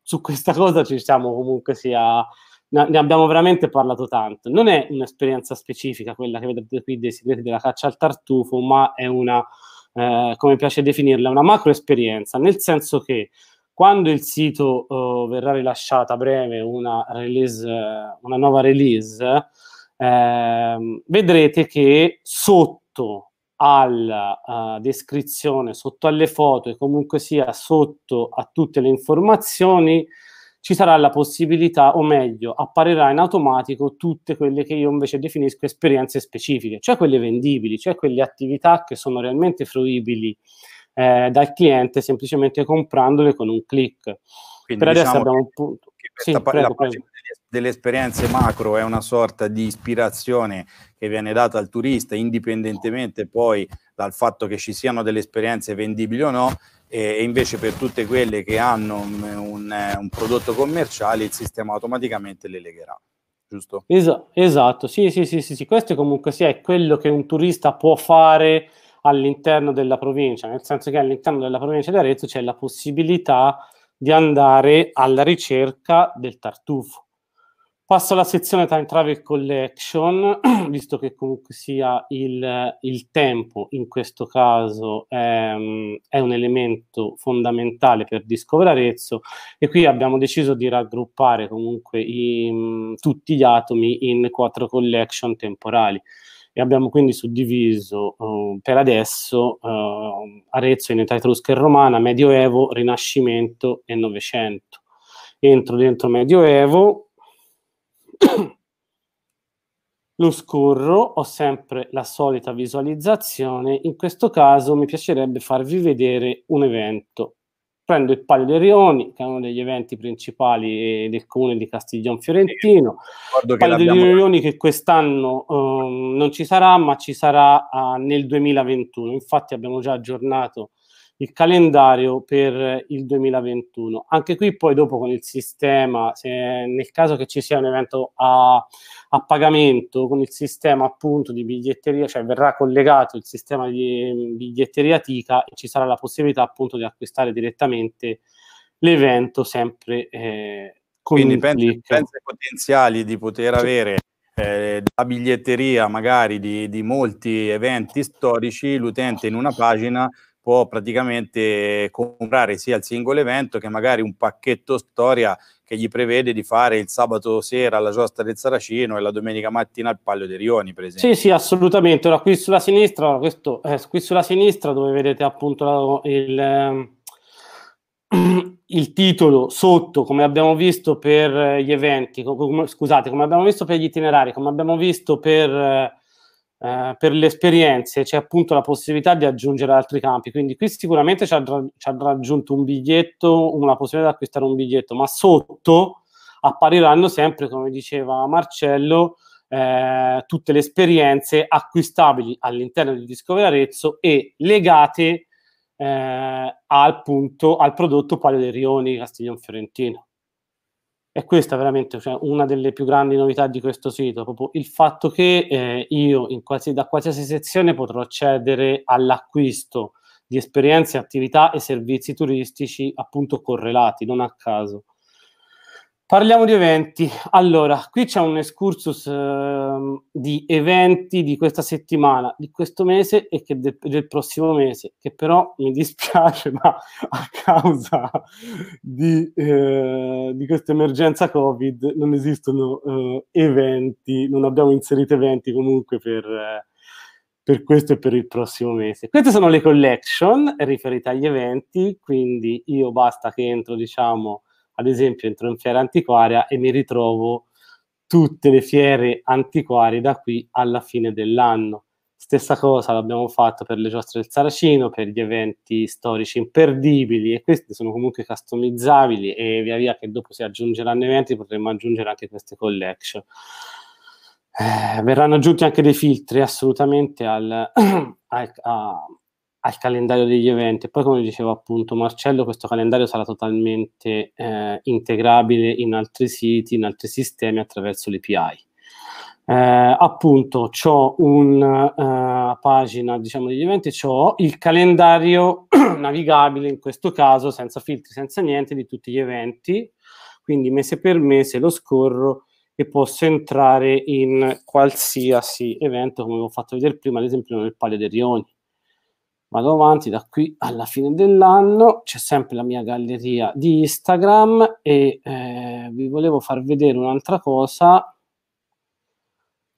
su questa cosa ci siamo comunque sia ne abbiamo veramente parlato tanto. Non è un'esperienza specifica quella che vedete qui dei segreti della caccia al tartufo, ma è una, eh, come piace definirla, una macro esperienza, nel senso che quando il sito eh, verrà rilasciata a breve una, release, eh, una nuova release, eh, vedrete che sotto alla uh, eh, descrizione, sotto alle foto e comunque sia sotto a tutte le informazioni ci sarà la possibilità, o meglio, apparirà in automatico tutte quelle che io invece definisco esperienze specifiche, cioè quelle vendibili, cioè quelle attività che sono realmente fruibili eh, dal cliente semplicemente comprandole con un click. Quindi per diciamo adesso abbiamo un punto. Sì, pa- prego, prego. delle esperienze macro è una sorta di ispirazione che viene data al turista, indipendentemente poi dal fatto che ci siano delle esperienze vendibili o no, e invece per tutte quelle che hanno un, un, eh, un prodotto commerciale il sistema automaticamente le legherà. Giusto? Es- esatto, sì, sì, sì, sì, sì, questo comunque sì, è quello che un turista può fare all'interno della provincia, nel senso che all'interno della provincia di Arezzo c'è la possibilità di andare alla ricerca del tartufo Passo alla sezione Time Travel Collection, visto che comunque sia il, il tempo in questo caso è, ehm, è, un elemento fondamentale per Discover Arezzo e qui abbiamo deciso di raggruppare comunque i, mm, tutti gli atomi in quattro collection temporali e abbiamo quindi suddiviso uh, per adesso uh, Arezzo in età etrusca e romana, Medioevo, Rinascimento e Novecento. Entro dentro Medioevo, lo scorro, ho sempre la solita visualizzazione, in questo caso mi piacerebbe farvi vedere un evento. Prendo il Palio dei Rioni, che è uno degli eventi principali eh, del comune di Castiglion Fiorentino. il Palio dei Rioni che quest'anno um, non ci sarà, ma ci sarà uh, nel 2021. Infatti abbiamo già aggiornato il calendario per il 2021. Anche qui poi dopo con il sistema, se nel caso che ci sia un evento a, a pagamento, con il sistema appunto di biglietteria, cioè verrà collegato il sistema di mm, biglietteria TICA e ci sarà la possibilità appunto di acquistare direttamente l'evento sempre eh, con Quindi pensi, pensi ai potenziali di poter avere eh, la biglietteria magari di, di molti eventi storici, l'utente in una pagina può praticamente comprare sia il singolo evento che magari un pacchetto storia che gli prevede di fare il sabato sera alla giostra del Saracino e la domenica mattina al Palio dei Rioni, per esempio. Sì, sì, assolutamente. Ora, qui sulla sinistra, questo, eh, qui sulla sinistra dove vedete appunto la, il, eh, il, titolo sotto, come abbiamo visto per gli eventi, come, scusate, come abbiamo visto per gli itinerari, come abbiamo visto per... Eh, eh, per le esperienze c'è appunto la possibilità di aggiungere altri campi, quindi qui sicuramente ci ha, ci ha raggiunto un biglietto, una possibilità di acquistare un biglietto, ma sotto appariranno sempre, come diceva Marcello, eh, tutte le esperienze acquistabili all'interno di Discovery Arezzo e legate eh, al, punto, al prodotto Palio dei Rioni Castiglione Fiorentino. E questa è veramente cioè, una delle più grandi novità di questo sito, proprio il fatto che eh, io quasi, da qualsiasi sezione potrò accedere all'acquisto di esperienze, attività e servizi turistici appunto correlati, non a caso. Parliamo di eventi. Allora, qui c'è un excursus eh, di eventi di questa settimana, di questo mese e de- del prossimo mese, che però mi dispiace, ma a causa di, eh, di questa emergenza Covid non esistono eh, eventi, non abbiamo inserito eventi comunque per, per questo e per il prossimo mese. Queste sono le collection riferite agli eventi, quindi io basta che entro, diciamo ad esempio entro in fiera antiquaria e mi ritrovo tutte le fiere antiquarie da qui alla fine dell'anno. Stessa cosa l'abbiamo fatto per le giostre del Saracino, per gli eventi storici imperdibili e questi sono comunque customizzabili e via via che dopo si aggiungeranno eventi potremmo aggiungere anche queste collection. Eh, verranno aggiunti anche dei filtri assolutamente al, al, a, al calendario degli eventi. Poi, come diceva appunto Marcello, questo calendario sarà totalmente eh, integrabile in altri siti, in altri sistemi attraverso l'API. Eh, appunto, ho una eh, pagina diciamo, degli eventi, ho il calendario navigabile, in questo caso senza filtri, senza niente, di tutti gli eventi. Quindi mese per mese lo scorro e posso entrare in qualsiasi evento, come ho fatto vedere prima, ad esempio nel Palio dei Rioni vado avanti da qui alla fine dell'anno, c'è sempre la mia galleria di Instagram e eh, vi volevo far vedere un'altra cosa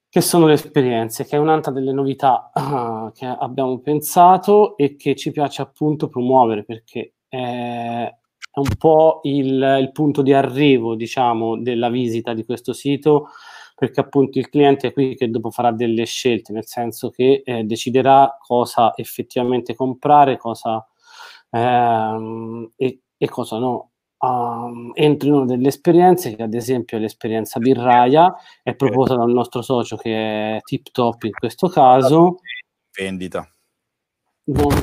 che sono le esperienze, che è un'altra delle novità uh, che abbiamo pensato e che ci piace appunto promuovere perché eh, è un po' il, il punto di arrivo, diciamo, della visita di questo sito perché appunto il cliente è qui che dopo farà delle scelte, nel senso che eh, deciderà cosa effettivamente comprare, cosa, ehm, e, e, cosa no. Um, entro in una delle esperienze che ad esempio è l'esperienza birraia è proposta dal nostro socio che è Tip Top in questo caso vendita non,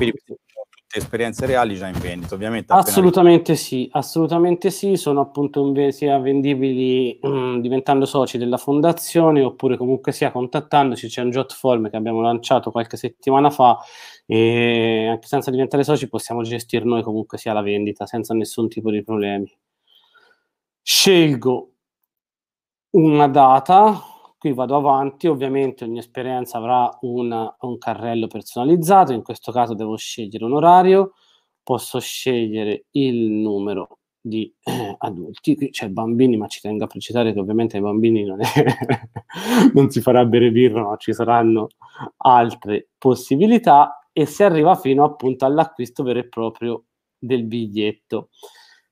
esperienze reali già in vendita, ovviamente. Assolutamente appena... sì, assolutamente sì, sono appunto inve- sia vendibili mh, mm, diventando soci della fondazione oppure comunque sia contattandoci, c'è un jot form che abbiamo lanciato qualche settimana fa e anche senza diventare soci possiamo gestire noi comunque sia la vendita senza nessun tipo di problemi. Scelgo una data, qui vado avanti, ovviamente ogni esperienza avrà una, un carrello personalizzato, in questo caso devo scegliere un orario, posso scegliere il numero di eh, adulti, qui c'è bambini, ma ci tengo a precisare che ovviamente ai bambini non, è, non si farà bere birra, ma ci saranno altre possibilità e si arriva fino appunto all'acquisto vero e proprio del biglietto,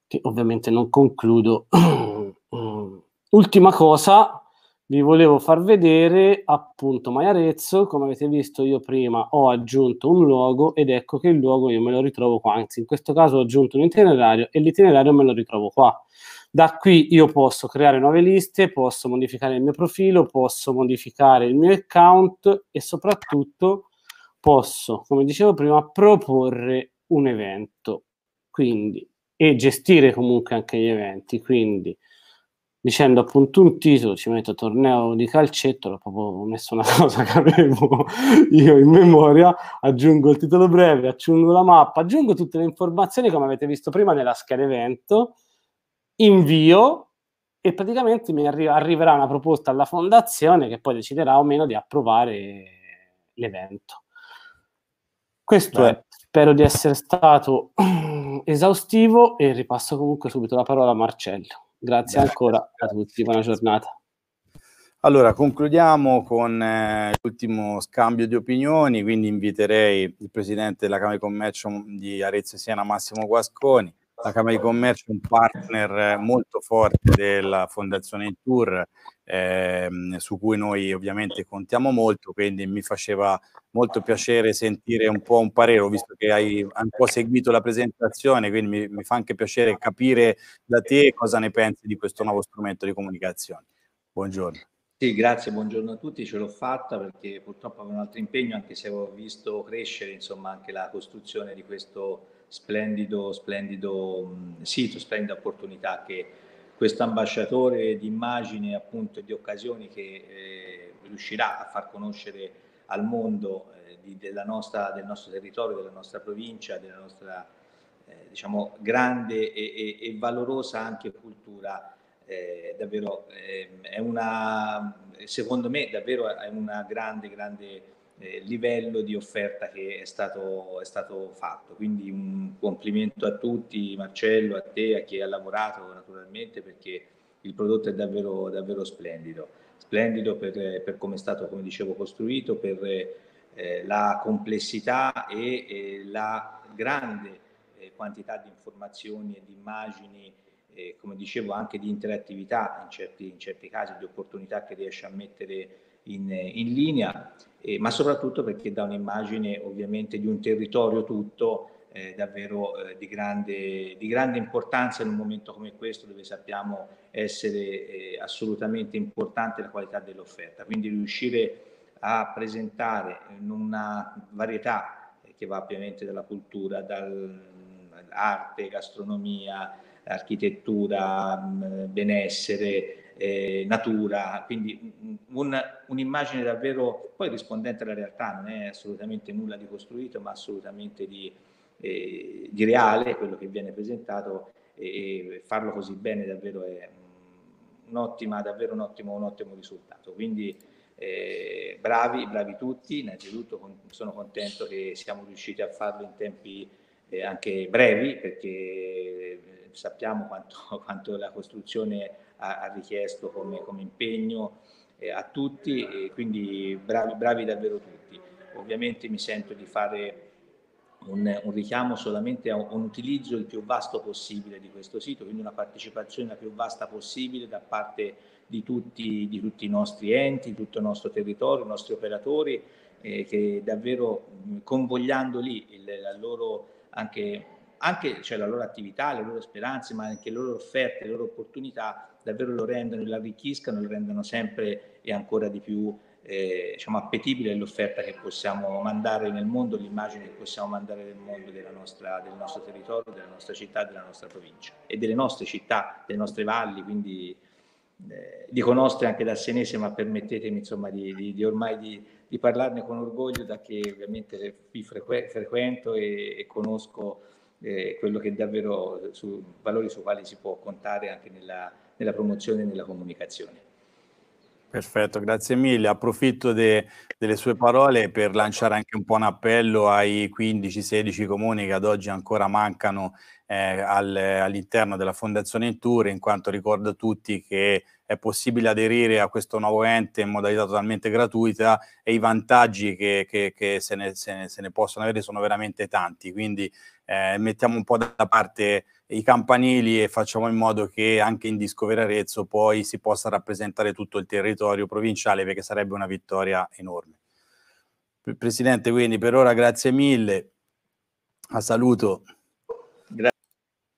che ovviamente non concludo. Mm. Ultima cosa, vi volevo far vedere appunto Mai Arezzo. come avete visto io prima ho aggiunto un luogo ed ecco che il luogo io me lo ritrovo qua, anzi in questo caso ho aggiunto un itinerario e l'itinerario me lo ritrovo qua. Da qui io posso creare nuove liste, posso modificare il mio profilo, posso modificare il mio account e soprattutto posso, come dicevo prima, proporre un evento quindi, e gestire comunque anche gli eventi. Quindi dicendo appunto un titolo, ci metto torneo di calcetto, l'ho proprio boh, messo una cosa che avevo io in memoria, aggiungo il titolo breve, aggiungo la mappa, aggiungo tutte le informazioni come avete visto prima nella scheda evento, invio e praticamente mi arri- arriverà una proposta alla fondazione che poi deciderà o meno di approvare l'evento. Questo Beh. è, spero di essere stato esaustivo e ripasso comunque subito la parola a Marcello. Grazie ancora a tutti, buona giornata. Allora, concludiamo con eh, l'ultimo scambio di opinioni, quindi inviterei il presidente della Camera di Commercio di Arezzo e Siena, Massimo Guasconi. La Camera di Commercio è un partner eh, molto forte della Fondazione Tour ehm, su cui noi ovviamente contiamo molto, quindi mi faceva molto piacere sentire un po' un parere, visto che hai un po' seguito la presentazione, quindi mi, mi fa anche piacere capire da te cosa ne pensi di questo nuovo strumento di comunicazione. Buongiorno. Sì, grazie, buongiorno a tutti. Ce l'ho fatta perché purtroppo avevo un altro impegno, anche se avevo visto crescere insomma, anche la costruzione di questo splendido, splendido sito, splendida opportunità che questo ambasciatore di immagine appunto di occasioni che eh, riuscirà a far conoscere al mondo eh, di, nostra, del nostro territorio, della nostra provincia, della nostra eh, diciamo grande e, e, e, valorosa anche cultura. Eh, davvero ehm, è una, secondo me, davvero è una grande, grande eh, livello di offerta che è stato, è stato, fatto. Quindi un complimento a tutti, Marcello, a te, a chi ha lavorato naturalmente perché il prodotto è davvero, davvero splendido, splendido per, per come è stato, come dicevo, costruito, per eh, la complessità e, e la grande eh, quantità di informazioni e di immagini. Eh, come dicevo anche di interattività in certi, in certi casi, di opportunità che riesce a mettere in, in linea, eh, ma soprattutto perché dà un'immagine ovviamente di un territorio tutto eh, davvero eh, di, grande, di, grande, importanza in un momento come questo dove sappiamo essere eh, assolutamente importante la qualità dell'offerta. Quindi riuscire a presentare in una varietà eh, che va ovviamente dalla cultura, dall'arte, gastronomia, architettura, benessere, eh, natura, quindi un, un'immagine davvero poi rispondente alla realtà, non è assolutamente nulla di costruito, ma assolutamente di, eh, di reale quello che viene presentato e, e farlo così bene davvero è un'ottima, davvero un ottimo, un ottimo risultato. Quindi eh, bravi, bravi tutti, innanzitutto con, sono contento che siamo riusciti a farlo in tempi eh, anche brevi perché eh, sappiamo quanto, quanto la costruzione ha, ha richiesto come, come impegno eh, a tutti, e quindi bravi, bravi davvero tutti. Ovviamente mi sento di fare un, un, richiamo solamente a un, un, utilizzo il più vasto possibile di questo sito, quindi una partecipazione la più vasta possibile da parte di tutti, di tutti i nostri enti, tutto il nostro territorio, i nostri operatori, eh, che davvero convogliando lì il, la loro, anche, anche, cioè la loro attività, le loro speranze, ma anche le loro offerte, le loro opportunità, davvero lo rendono, lo arricchiscano, lo rendono sempre e ancora di più eh, diciamo, appetibile l'offerta che possiamo mandare nel mondo, l'immagine che possiamo mandare nel mondo nostra, del nostro territorio, della nostra città, della nostra provincia e delle nostre città, delle nostre valli, quindi eh, dico nostre anche da senese, ma permettetemi insomma di, di, di ormai di, di, parlarne con orgoglio da che ovviamente vi frequento e, e conosco eh, quello che davvero su valori su quali si può contare anche nella, nella promozione e nella comunicazione. Perfetto, grazie mille. Approfitto de, delle sue parole per lanciare anche un po' un appello ai 15-16 comuni che ad oggi ancora mancano eh, al, all'interno della Fondazione in Tour, in quanto ricordo a tutti che è possibile aderire a questo nuovo ente in modalità totalmente gratuita e i vantaggi che, che, che se, ne, se, ne, se, ne, possono avere sono veramente tanti. Quindi eh, mettiamo un po' da parte i campanili e facciamo in modo che anche in Discover Arezzo poi si possa rappresentare tutto il territorio provinciale perché sarebbe una vittoria enorme. Presidente, quindi per ora grazie mille, a saluto. Grazie.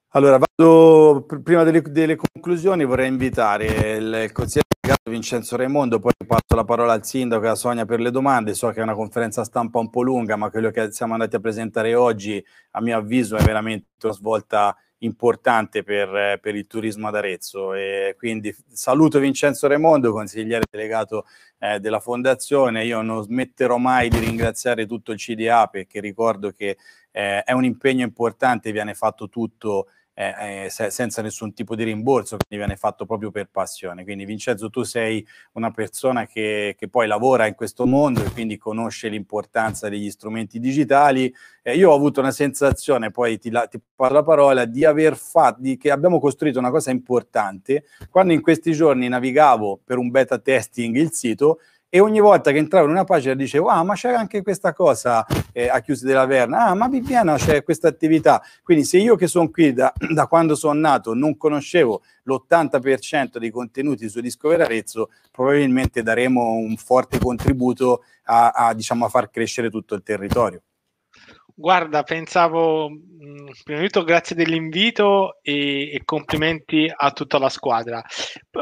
Allora, vado, prima delle, delle, conclusioni vorrei invitare il, il consigliere Vincenzo Raimondo, poi passo la parola al sindaco e a Sonia per le domande. So che è una conferenza stampa un po' lunga, ma quello che siamo andati a presentare oggi, a mio avviso, è veramente una svolta importante per, per, il turismo ad Arezzo. E quindi saluto Vincenzo Remondo, consigliere delegato eh, della Fondazione. Io non smetterò mai di ringraziare tutto il CDA perché ricordo che eh, è un impegno importante, viene fatto tutto eh, eh, se, senza nessun tipo di rimborso, quindi viene fatto proprio per passione. Quindi Vincenzo, tu sei una persona che, che poi lavora in questo mondo e quindi conosce l'importanza degli strumenti digitali. Eh, io ho avuto una sensazione, poi ti, la, ti parlo la parola, di aver fatto, di, che abbiamo costruito una cosa importante. Quando in questi giorni navigavo per un beta testing il sito, e ogni volta che entravo in una pagina dicevo ah ma c'era anche questa cosa eh, a Chiusi della Verna, ah ma Bibbiana c'è questa attività, quindi se io che sono qui da, da quando sono nato non conoscevo l'80% dei contenuti su Discover Arezzo, probabilmente daremo un forte contributo a, a, diciamo, a far crescere tutto il territorio. Guarda, pensavo, mm, prima di tutto grazie dell'invito e, e, complimenti a tutta la squadra.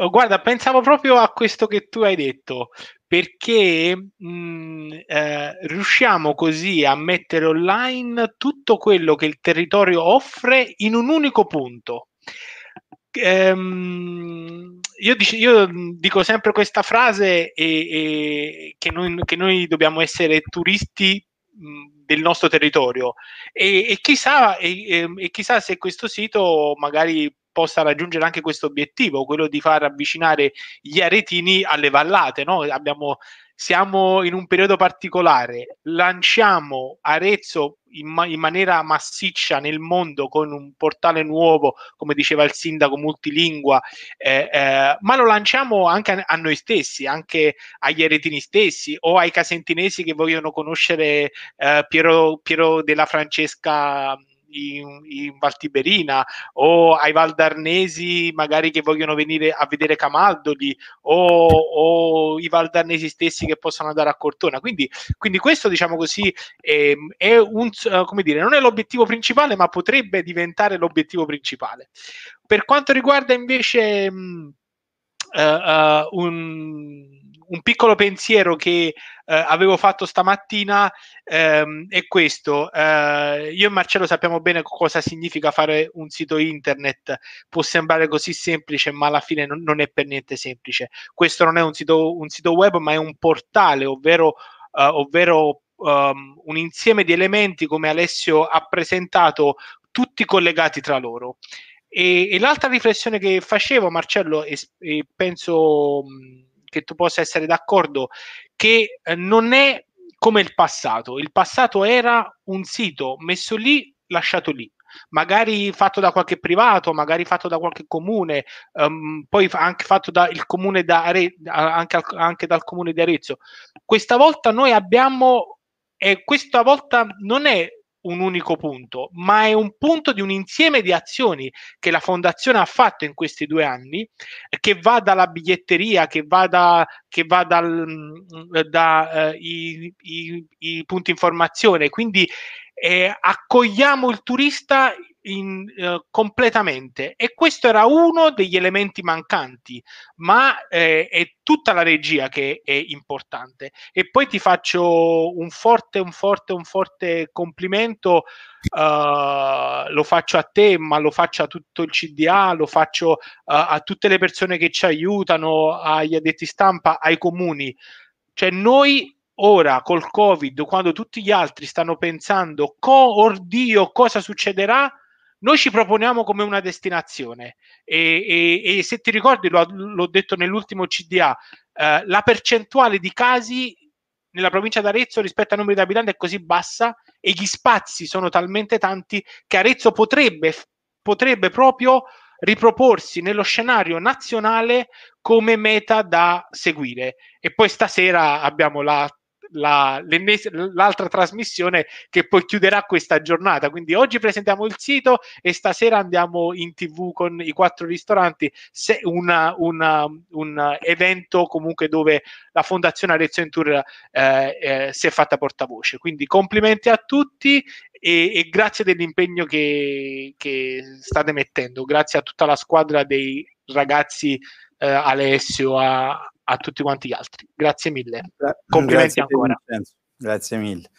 Guarda, pensavo proprio a questo che tu hai detto, perché mh, mm, eh, riusciamo così a mettere online tutto quello che il territorio offre in un unico punto. Ehm, io, dic- io, dico sempre questa frase e, e che, noi, che, noi, dobbiamo essere turisti. Mh, mm, del nostro territorio e, e, chissà, e, e chissà se questo sito magari possa raggiungere anche questo obiettivo, quello di far avvicinare gli aretini alle vallate. No? Abbiamo siamo in un periodo particolare, lanciamo Arezzo in, ma- in, maniera massiccia nel mondo con un portale nuovo, come diceva il sindaco, multilingua, eh, eh, ma lo lanciamo anche a-, a, noi stessi, anche agli aretini stessi o ai casentinesi che vogliono conoscere eh, Piero, Piero della Francesca in, in Valtiberina o ai valdarnesi magari che vogliono venire a vedere Camaldoli o, o i valdarnesi stessi che possono andare a Cortona. Quindi, quindi questo diciamo così eh, è un, eh, come dire, non è l'obiettivo principale ma potrebbe diventare l'obiettivo principale. Per quanto riguarda invece mh, mm, eh, uh, eh, uh, un un piccolo pensiero che eh, avevo fatto stamattina ehm, è questo. Eh, io e Marcello sappiamo bene cosa significa fare un sito internet. Può sembrare così semplice, ma alla fine non, non è per niente semplice. Questo non è un sito, un sito web, ma è un portale, ovvero, eh, ovvero um, un insieme di elementi, come Alessio ha presentato, tutti collegati tra loro. E, e l'altra riflessione che facevo, Marcello, e, e penso... Mh, che tu possa essere d'accordo che eh, non è come il passato. Il passato era un sito messo lì, lasciato lì magari fatto da qualche privato, magari fatto da qualche comune, um, poi anche fatto dal comune da Are- anche, al- anche, dal comune di Arezzo. Questa volta noi abbiamo, e questa volta non è un unico punto, ma è un punto di un insieme di azioni che la fondazione ha fatto in questi due anni, eh, che va dalla biglietteria, che va da, che va dal, mm, da eh, i, i, i punti informazione. Quindi eh, accogliamo il turista in, eh, completamente e questo era uno degli elementi mancanti ma eh, è tutta la regia che è importante e poi ti faccio un forte un forte un forte complimento uh, lo faccio a te ma lo faccio a tutto il CDA lo faccio uh, a tutte le persone che ci aiutano agli addetti stampa ai comuni cioè noi ora col covid quando tutti gli altri stanno pensando co- oddio oh cosa succederà noi ci proponiamo come una destinazione e, e, e se ti ricordi, lo, l'ho detto nell'ultimo CDA, eh, la percentuale di casi nella provincia d'Arezzo rispetto al numero di abitanti è così bassa e gli spazi sono talmente tanti che Arezzo potrebbe, potrebbe proprio riproporsi nello scenario nazionale come meta da seguire. E poi stasera abbiamo la la, l'altra trasmissione che poi chiuderà questa giornata. Quindi oggi presentiamo il sito e stasera andiamo in tv con i quattro ristoranti, se una, una, un evento comunque dove la Fondazione Arezzo Ventura eh, eh, si è fatta portavoce. Quindi complimenti a tutti e, e grazie dell'impegno che, che state mettendo, grazie a tutta la squadra dei ragazzi eh, Alessio, a, a, tutti quanti gli altri. Grazie mille. Complimenti Grazie ancora. Grazie mille.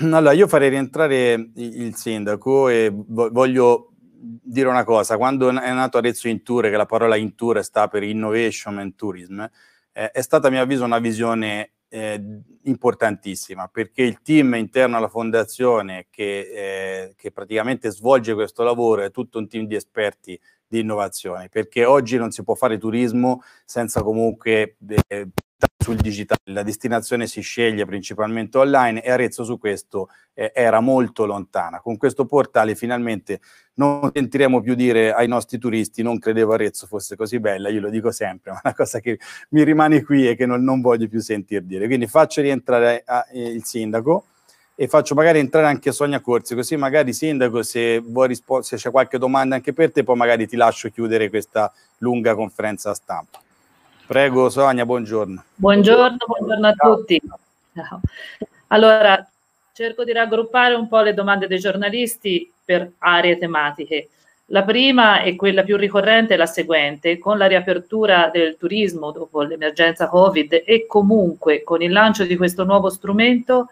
Allora, io farei rientrare il sindaco e voglio dire una cosa. Quando è nato Arezzo in Tour, che la parola in Tour sta per Innovation and Tourism, eh, è stata a mio avviso una visione eh, importantissima perché il team interno alla fondazione che, eh, che praticamente svolge questo lavoro è tutto un team di esperti di innovazione, perché oggi non si può fare turismo senza comunque eh, sul digitale. La destinazione si sceglie principalmente online e Arezzo su questo eh, era molto lontana. Con questo portale finalmente non sentiremo più dire ai nostri turisti non credevo Arezzo fosse così bella, io lo dico sempre, ma è una cosa che mi rimane qui e che non, non voglio più sentir dire. Quindi faccio rientrare a, eh, il sindaco e faccio magari entrare anche Sonia Corsi, così magari Sindaco se, vuoi rispo- se c'è qualche domanda anche per te, poi magari ti lascio chiudere questa lunga conferenza stampa. Prego Sonia, buongiorno. Buongiorno, buongiorno a Ciao. tutti. Ciao. Allora, cerco di raggruppare un po' le domande dei giornalisti per aree tematiche. La prima e quella più ricorrente è la seguente, con la riapertura del turismo dopo l'emergenza Covid e comunque con il lancio di questo nuovo strumento,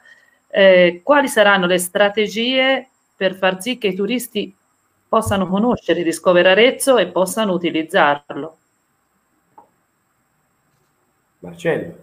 eh, quali saranno le strategie per far sì che i turisti possano conoscere Discover Arezzo e possano utilizzarlo? Marcello.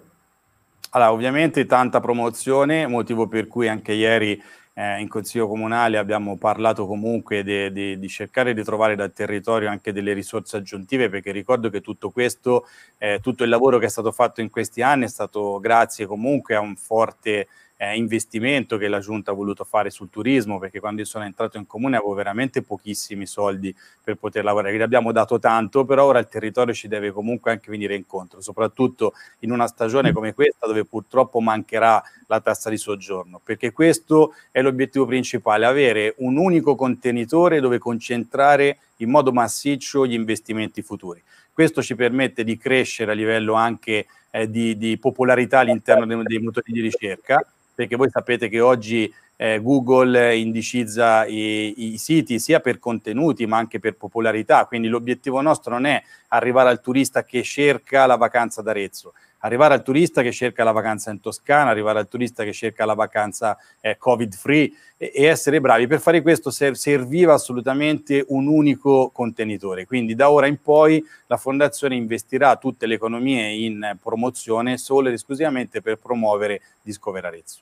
Allora, ovviamente tanta promozione, motivo per cui anche ieri eh, in Consiglio Comunale abbiamo parlato comunque di cercare di trovare dal territorio anche delle risorse aggiuntive, perché ricordo che tutto questo, eh, tutto il lavoro che è stato fatto in questi anni è stato grazie comunque a un forte eh, investimento che la giunta ha voluto fare sul turismo, perché quando io sono entrato in comune avevo veramente pochissimi soldi per poter lavorare, gli abbiamo dato tanto, però ora il territorio ci deve comunque anche venire incontro, soprattutto in una stagione come questa dove purtroppo mancherà la tassa di soggiorno, perché questo è l'obiettivo principale, avere un unico contenitore dove concentrare in modo massiccio gli investimenti futuri. Questo ci permette di crescere a livello anche eh, di, di popolarità all'interno dei, dei motori di ricerca, perché voi sapete che oggi eh, Google indicizza i, i, siti sia per contenuti ma anche per popolarità, quindi l'obiettivo nostro non è arrivare al turista che cerca la vacanza d'Arezzo, arrivare al turista che cerca la vacanza in Toscana, arrivare al turista che cerca la vacanza eh, covid free e, e, essere bravi. Per fare questo ser- serviva assolutamente un unico contenitore, quindi da ora in poi la fondazione investirà tutte le economie in promozione solo ed esclusivamente per promuovere Discover Arezzo.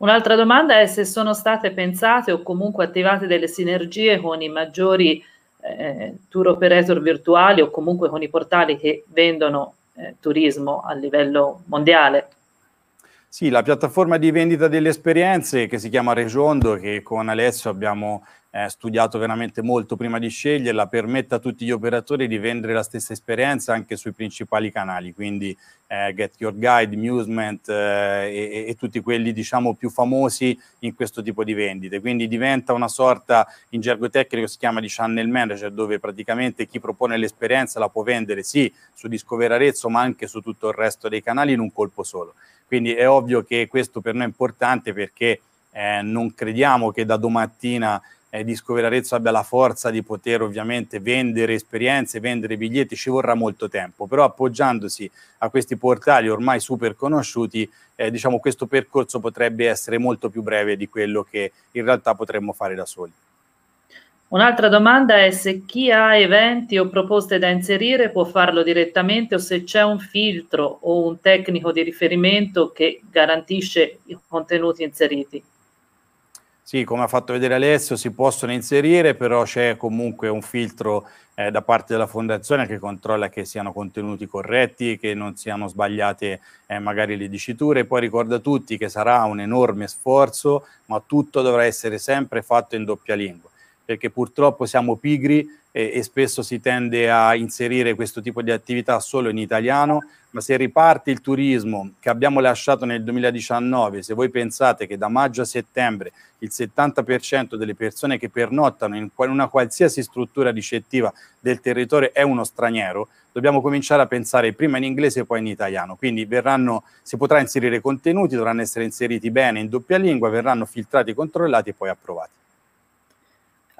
Un'altra domanda è se sono state pensate o comunque attivate delle sinergie con i maggiori eh, tour operator virtuali o comunque con i portali che vendono eh, turismo a livello mondiale. Sì, la piattaforma di vendita delle esperienze che si chiama Rejondo, che con Alessio abbiamo eh, studiato veramente molto prima di sceglierla, permette a tutti gli operatori di vendere la stessa esperienza anche sui principali canali, quindi eh, Get Your Guide, Musement eh, e, e, tutti quelli diciamo più famosi in questo tipo di vendite. Quindi diventa una sorta, in gergo tecnico si chiama di channel manager, dove praticamente chi propone l'esperienza la può vendere sì su Discover Arezzo, ma anche su tutto il resto dei canali in un colpo solo. Quindi è ovvio che questo per noi è importante perché eh, non crediamo che da domattina eh, Discovery Arezzo abbia la forza di poter ovviamente vendere esperienze, vendere biglietti, ci vorrà molto tempo, però appoggiandosi a questi portali ormai super conosciuti, eh, diciamo questo percorso potrebbe essere molto più breve di quello che in realtà potremmo fare da soli. Un'altra domanda è se chi ha eventi o proposte da inserire può farlo direttamente o se c'è un filtro o un tecnico di riferimento che garantisce i contenuti inseriti. Sì, come ha fatto vedere Alessio, si possono inserire, però c'è comunque un filtro eh, da parte della fondazione che controlla che siano contenuti corretti, che non siano sbagliate eh, magari le diciture. Poi ricorda a tutti che sarà un enorme sforzo, ma tutto dovrà essere sempre fatto in doppia lingua, perché purtroppo siamo pigri e, e, spesso si tende a inserire questo tipo di attività solo in italiano, ma se riparte il turismo che abbiamo lasciato nel 2019, se voi pensate che da maggio a settembre il 70% delle persone che pernottano in una qualsiasi struttura ricettiva del territorio è uno straniero, dobbiamo cominciare a pensare prima in inglese e poi in italiano. Quindi verranno, si potrà inserire contenuti, dovranno essere inseriti bene in doppia lingua, verranno filtrati, controllati e poi approvati.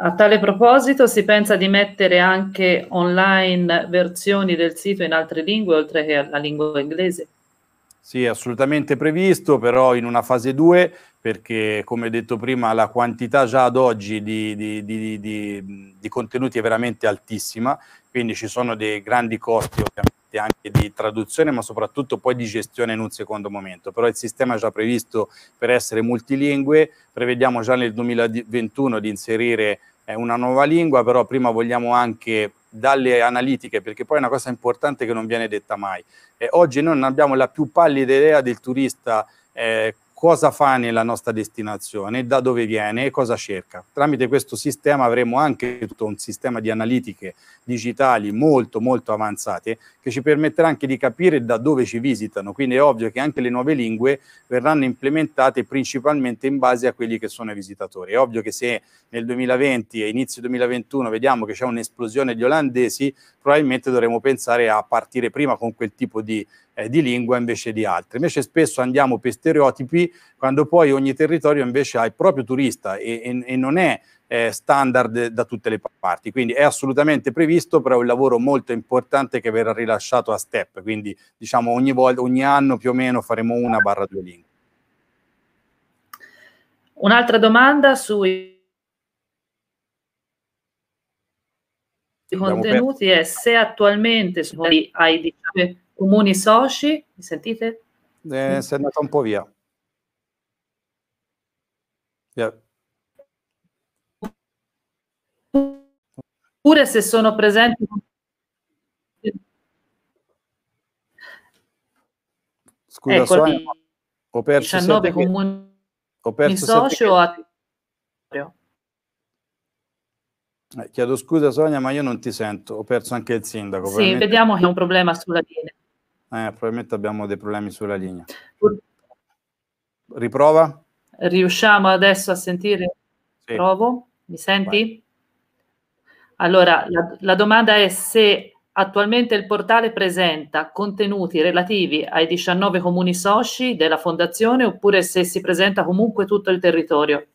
A tale proposito si pensa di mettere anche online versioni del sito in altre lingue oltre che alla lingua inglese? Sì, assolutamente previsto, però in una fase 2 perché come detto prima la quantità già ad oggi di, di, di, di contenuti è veramente altissima, quindi ci sono dei grandi costi ovviamente parte anche di traduzione, ma soprattutto poi di gestione in un secondo momento. Però il sistema è già previsto per essere multilingue, prevediamo già nel 2021 di inserire eh, una nuova lingua, però prima vogliamo anche dalle analitiche, perché poi è una cosa importante che non viene detta mai. Eh, oggi noi non abbiamo la più pallida idea del turista eh, cosa fa nella nostra destinazione, da dove viene e cosa cerca. Tramite questo sistema avremo anche tutto un sistema di analitiche digitali molto molto avanzate che ci permetterà anche di capire da dove ci visitano, quindi è ovvio che anche le nuove lingue verranno implementate principalmente in base a quelli che sono i visitatori. È ovvio che se nel 2020 e inizio 2021 vediamo che c'è un'esplosione di olandesi, probabilmente dovremo pensare a partire prima con quel tipo di eh, di lingua invece di altre. Invece spesso andiamo per stereotipi quando poi ogni territorio invece ha il proprio turista e, e, e non è eh, standard da tutte le parti. Quindi è assolutamente previsto, però è un lavoro molto importante che verrà rilasciato a step, quindi diciamo ogni, volta, ogni anno più o meno faremo una barra due lingue. Un'altra domanda sui contenuti è se attualmente eh. hai diciamo, comuni soci, mi sentite? Eh, è andata un po' via. Yeah. se sono presenti... Scusa, ecco, Sonia, ho perso 19 comuni ho perso socio a... Eh, chiedo scusa Sonia, ma io non ti sento, ho perso anche il sindaco. Sì, veramente... vediamo che è un problema sulla linea. Eh, probabilmente abbiamo dei problemi sulla linea. Riprova? Riusciamo adesso a sentire? Sì. Provo? Mi senti? Vai. Allora, la, la domanda è se Attualmente il portale presenta contenuti relativi ai 19 comuni soci della fondazione oppure se si presenta comunque tutto il territorio.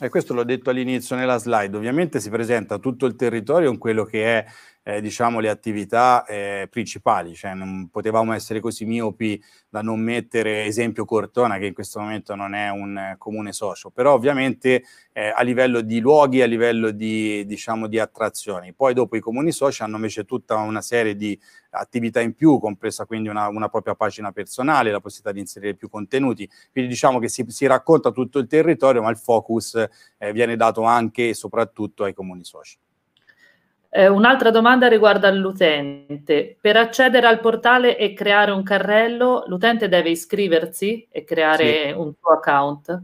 E questo l'ho detto all'inizio nella slide, ovviamente si presenta tutto il territorio in quello che è eh, diciamo, le attività eh, principali, cioè non potevamo essere così miopi da non mettere esempio Cortona che in questo momento non è un eh, comune socio, però ovviamente eh, a livello di luoghi, a livello di, diciamo, di attrazioni. Poi dopo i comuni soci hanno invece tutta una serie di attività in più, compresa quindi una, una propria pagina personale, la possibilità di inserire più contenuti, quindi diciamo che si, si racconta tutto il territorio ma il focus eh, viene dato anche e soprattutto ai comuni soci. Eh, un'altra domanda riguarda l'utente. Per accedere al portale e creare un carrello, l'utente deve iscriversi e creare sì. un suo account?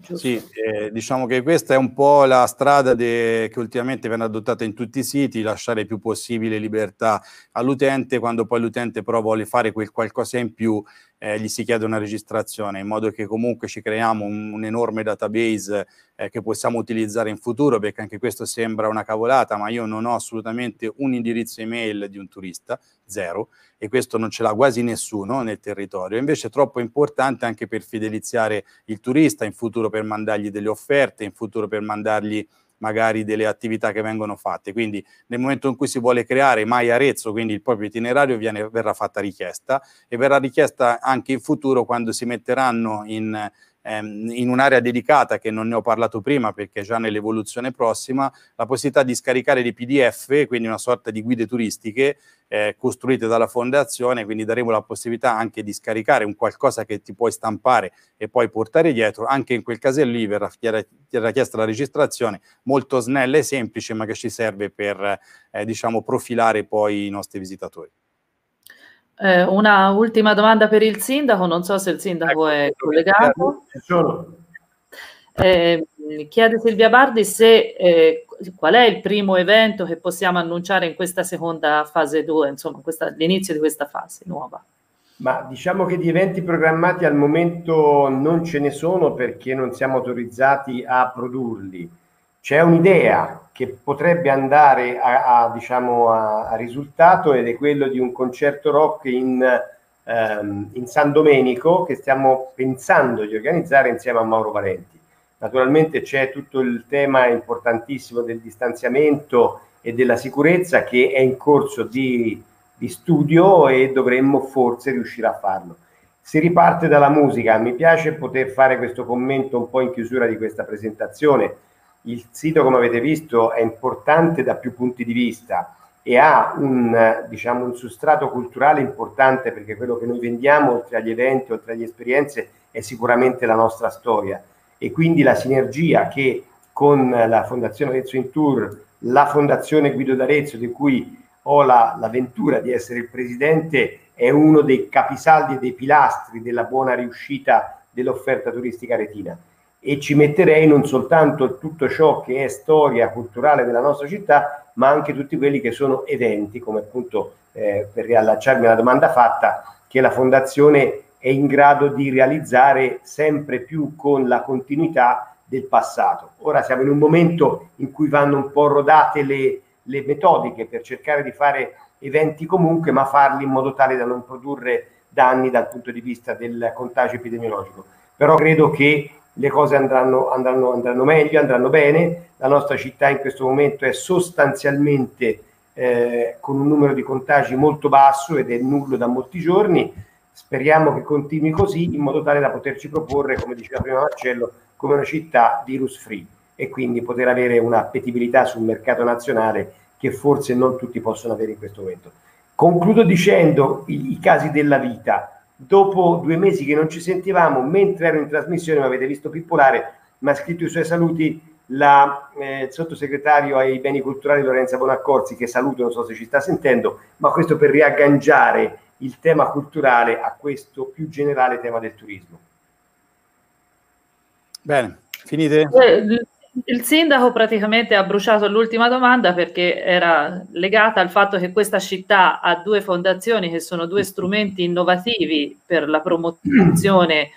Giusto. Sì, eh, diciamo che questa è un po' la strada de- che ultimamente viene adottata in tutti i siti, lasciare più possibile libertà all'utente, quando poi l'utente però vuole fare quel qualcosa in più eh, gli si chiede una registrazione, in modo che comunque ci creiamo un, un enorme database eh, che possiamo utilizzare in futuro, perché anche questo sembra una cavolata, ma io non ho assolutamente un indirizzo email di un turista, zero e questo non ce l'ha quasi nessuno nel territorio, invece è troppo importante anche per fidelizzare il turista, in futuro per mandargli delle offerte, in futuro per mandargli magari delle attività che vengono fatte. Quindi nel momento in cui si vuole creare Mai Arezzo, quindi il proprio itinerario, viene, verrà fatta richiesta e verrà richiesta anche in futuro quando si metteranno in ehm, in un'area dedicata che non ne ho parlato prima perché è già nell'evoluzione prossima, la possibilità di scaricare dei PDF, quindi una sorta di guide turistiche eh, costruite dalla fondazione, quindi daremo la possibilità anche di scaricare un qualcosa che ti puoi stampare e poi portare dietro, anche in quel caso lì verrà, verrà chiesta la registrazione molto snella e semplice ma che ci serve per eh, diciamo, profilare poi i nostri visitatori. Eh, una ultima domanda per il sindaco, non so se il sindaco ecco, è collegato. Eh, chiede Silvia Bardi se, eh, qual è il primo evento che possiamo annunciare in questa seconda fase 2, insomma questa, l'inizio di questa fase nuova. Ma diciamo che di eventi programmati al momento non ce ne sono perché non siamo autorizzati a produrli c'è un'idea che potrebbe andare a, a diciamo, a, a, risultato ed è quello di un concerto rock in, ehm, in, San Domenico che stiamo pensando di organizzare insieme a Mauro Valenti. Naturalmente c'è tutto il tema importantissimo del distanziamento e della sicurezza che è in corso di, di studio e dovremmo forse riuscire a farlo. Si riparte dalla musica, mi piace poter fare questo commento un po' in chiusura di questa presentazione il sito, come avete visto, è importante da più punti di vista e ha un, diciamo, un sostrato culturale importante perché quello che noi vendiamo, oltre agli eventi, oltre alle esperienze, è sicuramente la nostra storia. E quindi la sinergia che con la Fondazione Arezzo in Tour, la Fondazione Guido d'Arezzo, di cui ho la, la ventura di essere il presidente, è uno dei capisaldi e dei pilastri della buona riuscita dell'offerta turistica retina e ci metterei non soltanto tutto ciò che è storia culturale della nostra città, ma anche tutti quelli che sono eventi, come appunto eh, per riallacciarmi alla domanda fatta, che la Fondazione è in grado di realizzare sempre più con la continuità del passato. Ora siamo in un momento in cui vanno un po' rodate le, le metodiche per cercare di fare eventi comunque, ma farli in modo tale da non produrre danni dal punto di vista del contagio epidemiologico. Però credo che le cose andranno, andranno, andranno meglio, andranno bene. La nostra città in questo momento è sostanzialmente eh, con un numero di contagi molto basso ed è nullo da molti giorni. Speriamo che continui così in modo tale da poterci proporre, come diceva prima Marcello, come una città virus free e quindi poter avere un'appetibilità sul mercato nazionale che forse non tutti possono avere in questo momento. Concludo dicendo i, i casi della vita dopo due mesi che non ci sentivamo, mentre ero in trasmissione, mi avete visto pippolare, mi ha scritto i suoi saluti la eh, sottosegretario ai beni culturali Lorenza Bonaccorsi, che saluto, non so se ci sta sentendo, ma questo per riagganciare il tema culturale a questo più generale tema del turismo. Bene, finite? Eh, il sindaco praticamente ha bruciato l'ultima domanda perché era legata al fatto che questa città ha due fondazioni che sono due strumenti innovativi per la promozione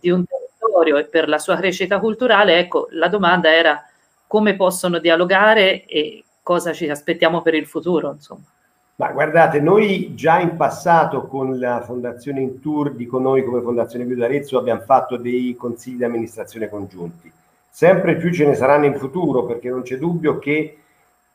di un territorio e per la sua crescita culturale. Ecco, la domanda era come possono dialogare e cosa ci aspettiamo per il futuro, insomma. Ma guardate, noi già in passato con la Fondazione Intur, dico noi come Fondazione Più d'Arezzo, abbiamo fatto dei consigli di amministrazione congiunti sempre più ce ne saranno in futuro perché non c'è dubbio che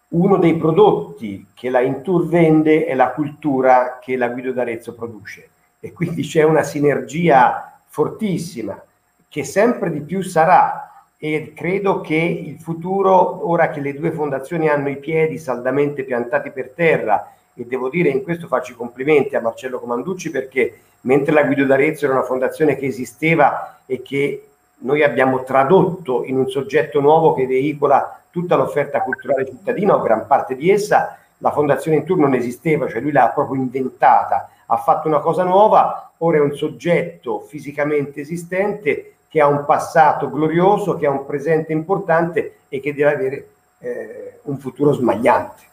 uno dei prodotti che la Intour vende è la cultura che la Guido d'Arezzo produce e quindi c'è una sinergia fortissima che sempre di più sarà e credo che il futuro, ora che le due fondazioni hanno i piedi saldamente piantati per terra, e devo dire in questo faccio i complimenti a Marcello Comanducci perché mentre la Guido d'Arezzo era una fondazione che esisteva e che noi abbiamo tradotto in un soggetto nuovo che veicola tutta l'offerta culturale cittadina o gran parte di essa, la fondazione in turno non esisteva, cioè lui l'ha proprio inventata, ha fatto una cosa nuova, ora è un soggetto fisicamente esistente che ha un passato glorioso, che ha un presente importante e che deve avere eh, un futuro smagliante.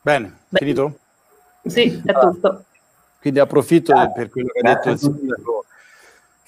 Bene, Beh, finito? Sì, è tutto. Quindi approfitto ah, per quello che ha detto il sindaco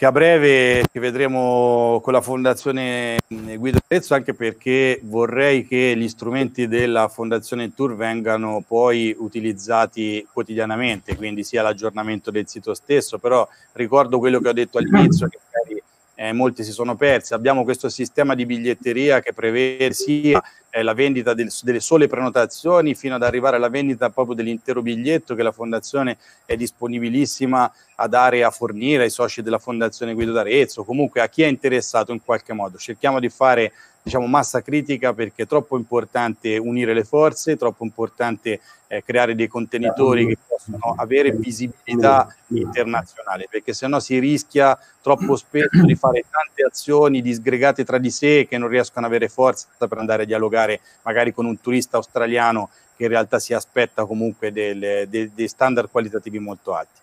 che a breve che vedremo con la Fondazione mm, Guido Arezzo, anche perché vorrei che gli strumenti della Fondazione Tour vengano poi utilizzati quotidianamente, quindi sia l'aggiornamento del sito stesso, però ricordo quello che ho detto all'inizio, che magari eh, molti si sono persi. Abbiamo questo sistema di biglietteria che prevede sia eh, la vendita del, delle sole prenotazioni fino ad arrivare alla vendita proprio dell'intero biglietto che la Fondazione è disponibilissima a dare e a fornire ai soci della Fondazione Guido d'Arezzo, comunque a chi è interessato in qualche modo. Cerchiamo di fare diciamo, massa critica perché è troppo importante unire le forze, troppo importante eh, creare dei contenitori che possono avere visibilità internazionale, perché sennò si rischia troppo spesso di fare tante azioni disgregate tra di sé che non riescono ad avere forza per andare a dialogare magari con un turista australiano che in realtà si aspetta comunque dei standard qualitativi molto alti.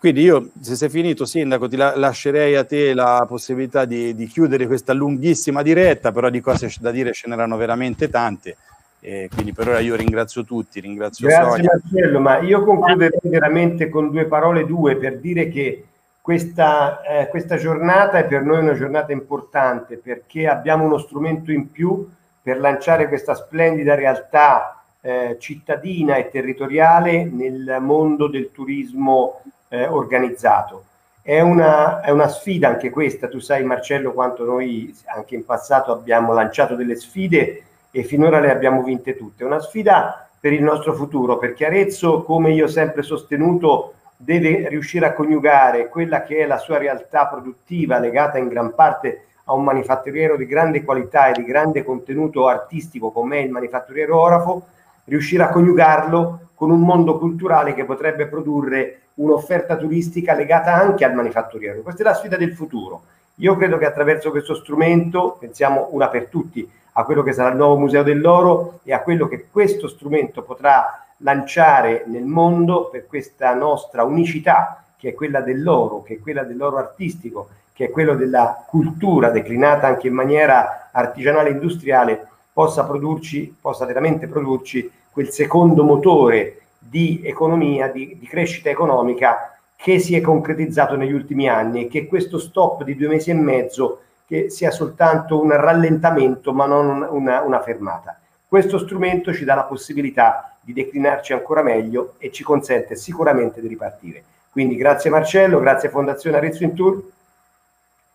Quindi io, se sei finito, Sindaco, ti la- lascerei a te la possibilità di, di chiudere questa lunghissima diretta, però di cose da dire ce n'erano veramente tante. E quindi per ora io ringrazio tutti, ringrazio Grazie Sonia. Marcello, ma io concluderei veramente con due parole, due, per dire che questa, eh, questa giornata è per noi una giornata importante perché abbiamo uno strumento in più per lanciare questa splendida realtà eh, cittadina e territoriale nel mondo del turismo eh, organizzato. È una, è una, sfida anche questa, tu sai Marcello quanto noi anche in passato abbiamo lanciato delle sfide e finora le abbiamo vinte tutte. È una sfida per il nostro futuro, perché Arezzo, come io ho sempre sostenuto, deve riuscire a coniugare quella che è la sua realtà produttiva legata in gran parte a un manifatturiero di grande qualità e di grande contenuto artistico come è il manifatturiero Orafo, riuscire a coniugarlo con un mondo culturale che potrebbe produrre un'offerta turistica legata anche al manifatturiero. Questa è la sfida del futuro. Io credo che attraverso questo strumento, pensiamo una per tutti, a quello che sarà il nuovo Museo dell'Oro e a quello che questo strumento potrà lanciare nel mondo per questa nostra unicità, che è quella dell'oro, che è quella dell'oro artistico, che è quella della cultura declinata anche in maniera artigianale e industriale, possa produrci, possa veramente produrci quel secondo motore di economia, di, di crescita economica che si è concretizzato negli ultimi anni e che questo stop di due mesi e mezzo che sia soltanto un rallentamento ma non una, una fermata. Questo strumento ci dà la possibilità di declinarci ancora meglio e ci consente sicuramente di ripartire. Quindi grazie Marcello, grazie Fondazione Arezzo in Tour,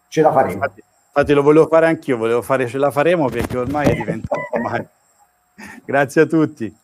ce la faremo. Infatti, infatti lo volevo fare anch'io, volevo fare ce la faremo perché ormai è diventato ormai. grazie a tutti.